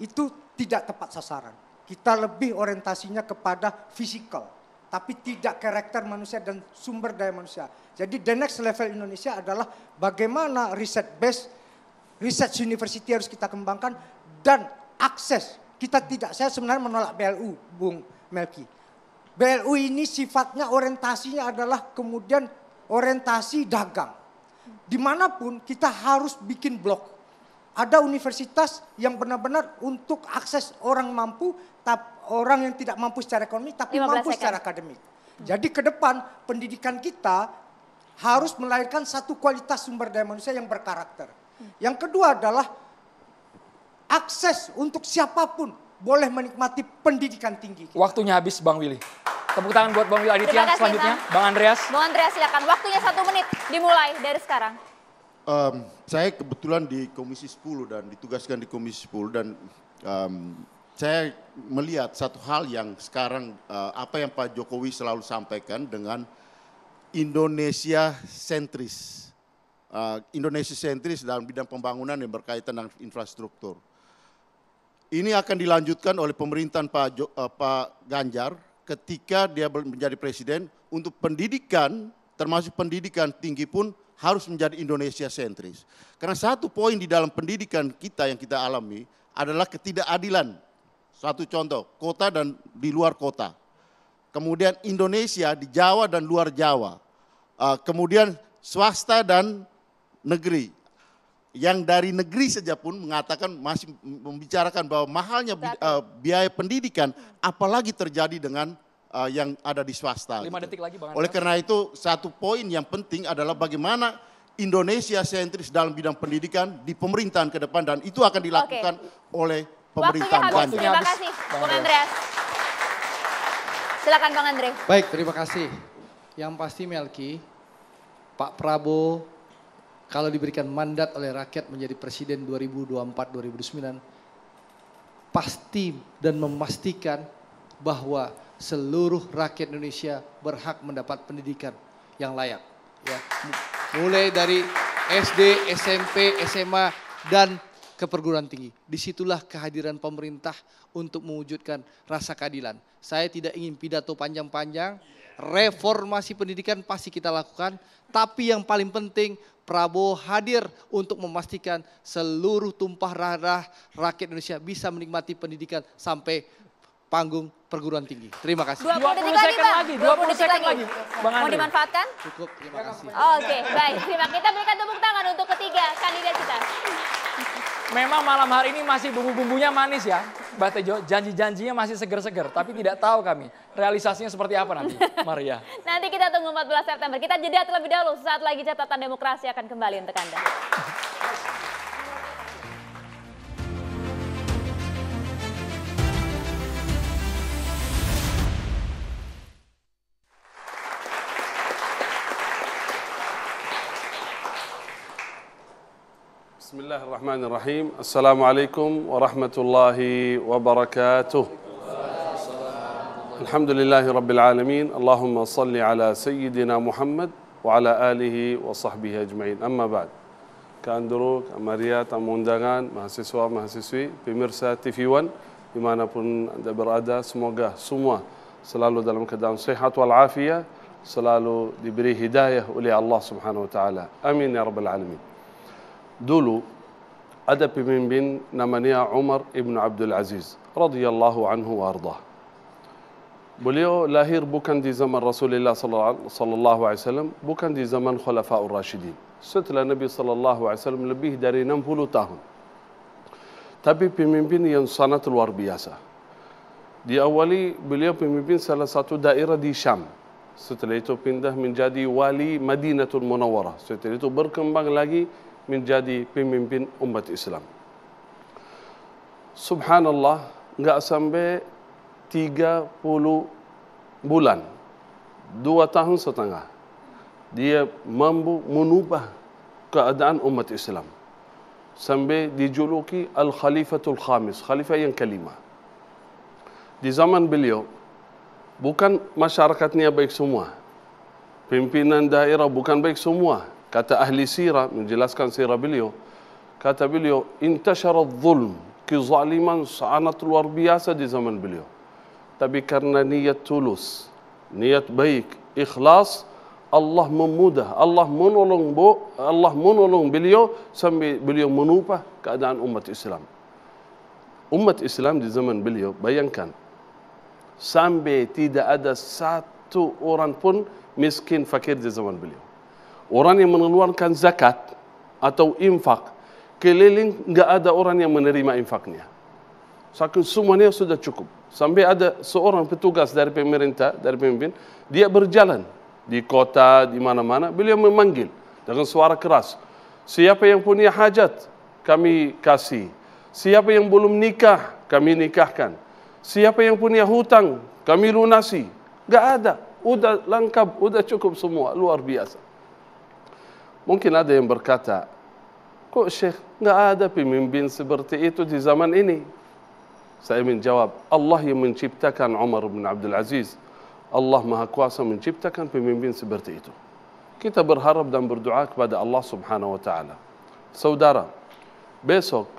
itu tidak tepat sasaran. Kita lebih orientasinya kepada fisikal, tapi tidak karakter manusia dan sumber daya manusia. Jadi the next level Indonesia adalah bagaimana riset base, riset university harus kita kembangkan, dan akses. Kita tidak, saya sebenarnya menolak BLU, Bung Melki. BLU ini sifatnya orientasinya adalah kemudian orientasi dagang. Dimanapun kita harus bikin blok. Ada universitas yang benar-benar untuk akses orang mampu, tap, orang yang tidak mampu secara ekonomi, tapi mampu secara akademik. Jadi ke depan pendidikan kita harus melahirkan satu kualitas sumber daya manusia yang berkarakter. Yang kedua adalah akses untuk siapapun boleh menikmati pendidikan tinggi. Kita. Waktunya habis Bang Willy. Tepuk tangan buat Bang Wil Aditya. Kasih, Selanjutnya, Bang. Bang Andreas. Bang Andreas, silakan. Waktunya satu menit. Dimulai dari sekarang. Um, saya kebetulan di Komisi 10 dan ditugaskan di Komisi 10 dan um, saya melihat satu hal yang sekarang uh, apa yang Pak Jokowi selalu sampaikan dengan Indonesia sentris. Uh, Indonesia sentris dalam bidang pembangunan yang berkaitan dengan infrastruktur. Ini akan dilanjutkan oleh pemerintahan Pak, jo, uh, Pak Ganjar ketika dia menjadi presiden untuk pendidikan termasuk pendidikan tinggi pun harus menjadi Indonesia sentris. Karena satu poin di dalam pendidikan kita yang kita alami adalah ketidakadilan. Satu contoh, kota dan di luar kota. Kemudian Indonesia di Jawa dan luar Jawa. Ah, kemudian swasta dan negeri yang dari negeri saja pun mengatakan masih membicarakan bahwa mahalnya bi uh, biaya pendidikan apalagi terjadi dengan uh, yang ada di swasta. Lima gitu. detik lagi Bang Oleh karena itu satu poin yang penting adalah bagaimana Indonesia sentris dalam bidang pendidikan di pemerintahan ke depan dan itu akan dilakukan okay. oleh pemerintahan Waktunya habis. Terima kasih Bang, Bang Andreas. Silakan Bang Andre. Baik, terima kasih. Yang pasti Melki, Pak Prabowo kalau diberikan mandat oleh rakyat menjadi presiden 2024-2009, pasti dan memastikan bahwa seluruh rakyat Indonesia berhak mendapat pendidikan yang layak. Ya, mulai dari SD, SMP, SMA, dan ke perguruan tinggi. Disitulah kehadiran pemerintah untuk mewujudkan rasa keadilan. Saya tidak ingin pidato panjang-panjang, reformasi pendidikan pasti kita lakukan, tapi yang paling penting Prabowo hadir untuk memastikan seluruh tumpah darah rakyat Indonesia bisa menikmati pendidikan sampai panggung perguruan tinggi. Terima kasih. 20, 20 detik lagi, Pak. 20, 20 detik, lagi. lagi. Bang Mau dimanfaatkan? Cukup, terima kasih. Oh, Oke, okay. baik. Terima kasih. Kita berikan tepuk tangan untuk ketiga kandidat kita. Memang malam hari ini masih bumbu-bumbunya manis ya, Mbak Tejo. Janji-janjinya masih seger-seger, tapi tidak tahu kami realisasinya seperti apa nanti, <laughs> Maria. nanti kita tunggu 14 September. Kita jeda terlebih dahulu, saat lagi catatan demokrasi akan kembali untuk Anda. الله الرحمن الرحيم السلام عليكم ورحمة الله وبركاته الحمد لله رب العالمين اللهم صل على سيدنا محمد وعلى آله وصحبه أجمعين أما بعد كان دروك أماريات أم وندغان مهسسوا مهسسوي في تي في ون بما نكون برادا سموغا سموا سلالو دلم كدام صحة والعافية سلالو دبري هداية ولي الله سبحانه وتعالى أمين يا رب العالمين دولو أدب من بن نمنيا عمر ابن عبد العزيز رضي الله عنه وأرضاه بليو لاهير بوكان دي زمن رسول الله صلى الله عليه وسلم بوكان دي زمن خلفاء الراشدين ست نبي صلى الله عليه وسلم لبيه داري نمهلو تاهم تابي بمين بين ينصانة الوار بياسة دي أولي بليو بمين بين سلساتو دائرة دي شام ستليتو بنده من جادي والي مدينة المنورة ستليتو بركن بغلاجي menjadi pemimpin umat Islam. Subhanallah, enggak sampai tiga puluh bulan, dua tahun setengah, dia mampu menubah keadaan umat Islam. Sampai dijuluki Al-Khalifatul Khamis, Khalifah yang kelima. Di zaman beliau, bukan masyarakatnya baik semua. Pimpinan daerah bukan baik semua. كاتا أهلي سيرة من جلاس كان سيرة بليو كاتا بليو انتشر الظلم كي ظالما صعنت الوربياسة دي زمن بليو تبي كرنا نية تولوس نية بيك إخلاص الله memudah Allah menolong bo Allah menolong beliau sambil beliau menupah keadaan umat Islam umat Islam di zaman beliau bayangkan sampai tidak ada satu orang pun miskin fakir di zaman beliau orang yang mengeluarkan zakat atau infak keliling enggak ada orang yang menerima infaknya. Saking semuanya sudah cukup. Sampai ada seorang petugas dari pemerintah, dari pemimpin, dia berjalan di kota, di mana-mana, beliau memanggil dengan suara keras. Siapa yang punya hajat, kami kasih. Siapa yang belum nikah, kami nikahkan. Siapa yang punya hutang, kami lunasi. Enggak ada. Sudah lengkap, sudah cukup semua. Luar biasa mungkin ada yang berkata, kok Syekh nggak ada pemimpin seperti itu di zaman ini? Saya menjawab, Allah yang menciptakan Umar bin Abdul Aziz. Allah Maha Kuasa menciptakan pemimpin seperti itu. Kita berharap dan berdoa kepada Allah Subhanahu wa taala. Saudara, besok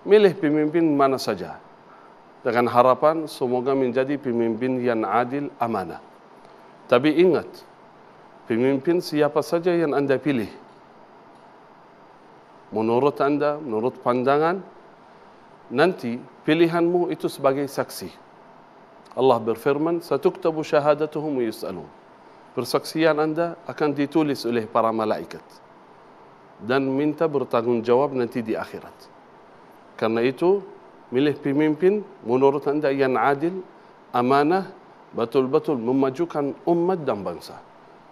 milih pemimpin mana saja dengan harapan semoga menjadi pemimpin yang adil amanah. Tapi ingat, pemimpin siapa saja yang Anda pilih, menurut Anda, menurut pandangan, nanti pilihanmu itu sebagai saksi. Allah berfirman, "Satuktabu syahadatuhum yus'alun." Persaksian Anda akan ditulis oleh para malaikat dan minta bertanggung jawab nanti di akhirat. Karena itu, milih pemimpin menurut Anda yang adil, amanah, betul-betul memajukan umat dan bangsa.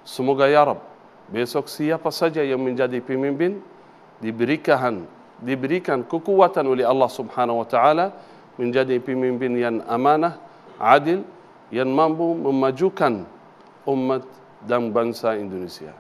Semoga ya Rabb, besok siapa saja yang menjadi pemimpin, diberikan diberikan kekuatan oleh Allah Subhanahu wa taala menjadi pemimpin yang amanah, adil yang mampu memajukan umat dan bangsa Indonesia.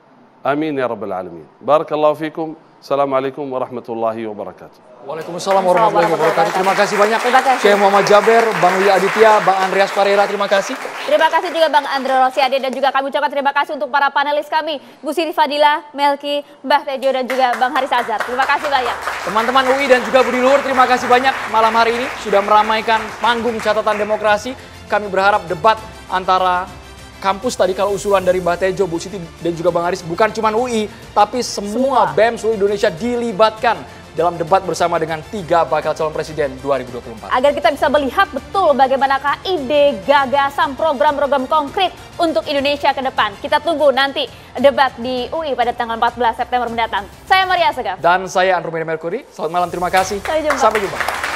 Amin ya rabbal alamin. Barakallahu fikum. Assalamualaikum warahmatullahi wabarakatuh. Waalaikumsalam warahmatullahi wabarakatuh. Terima kasih banyak. Terima kasih. Syekh Muhammad Jaber, Bang Uya Aditya, Bang Andreas Parera, terima kasih. Terima kasih juga Bang Andre Rosiade dan juga kami ucapkan terima kasih untuk para panelis kami, Bu Siti Fadila, Melki, Mbah Tejo dan juga Bang Haris Azhar. Terima kasih banyak. Teman-teman UI dan juga Budi Luhur, terima kasih banyak malam hari ini sudah meramaikan panggung catatan demokrasi. Kami berharap debat antara kampus tadi kalau usulan dari Mbak Tejo, Bu Siti dan juga Bang Haris bukan cuma UI, tapi semua, semua. BEM seluruh Indonesia dilibatkan dalam debat bersama dengan tiga bakal calon presiden 2024. Agar kita bisa melihat betul bagaimanakah ide, gagasan, program-program konkret untuk Indonesia ke depan. Kita tunggu nanti debat di UI pada tanggal 14 September mendatang. Saya Maria Segaf. Dan saya Andromeda Mercury. Selamat malam, terima kasih. Sampai jumpa. Sampai jumpa.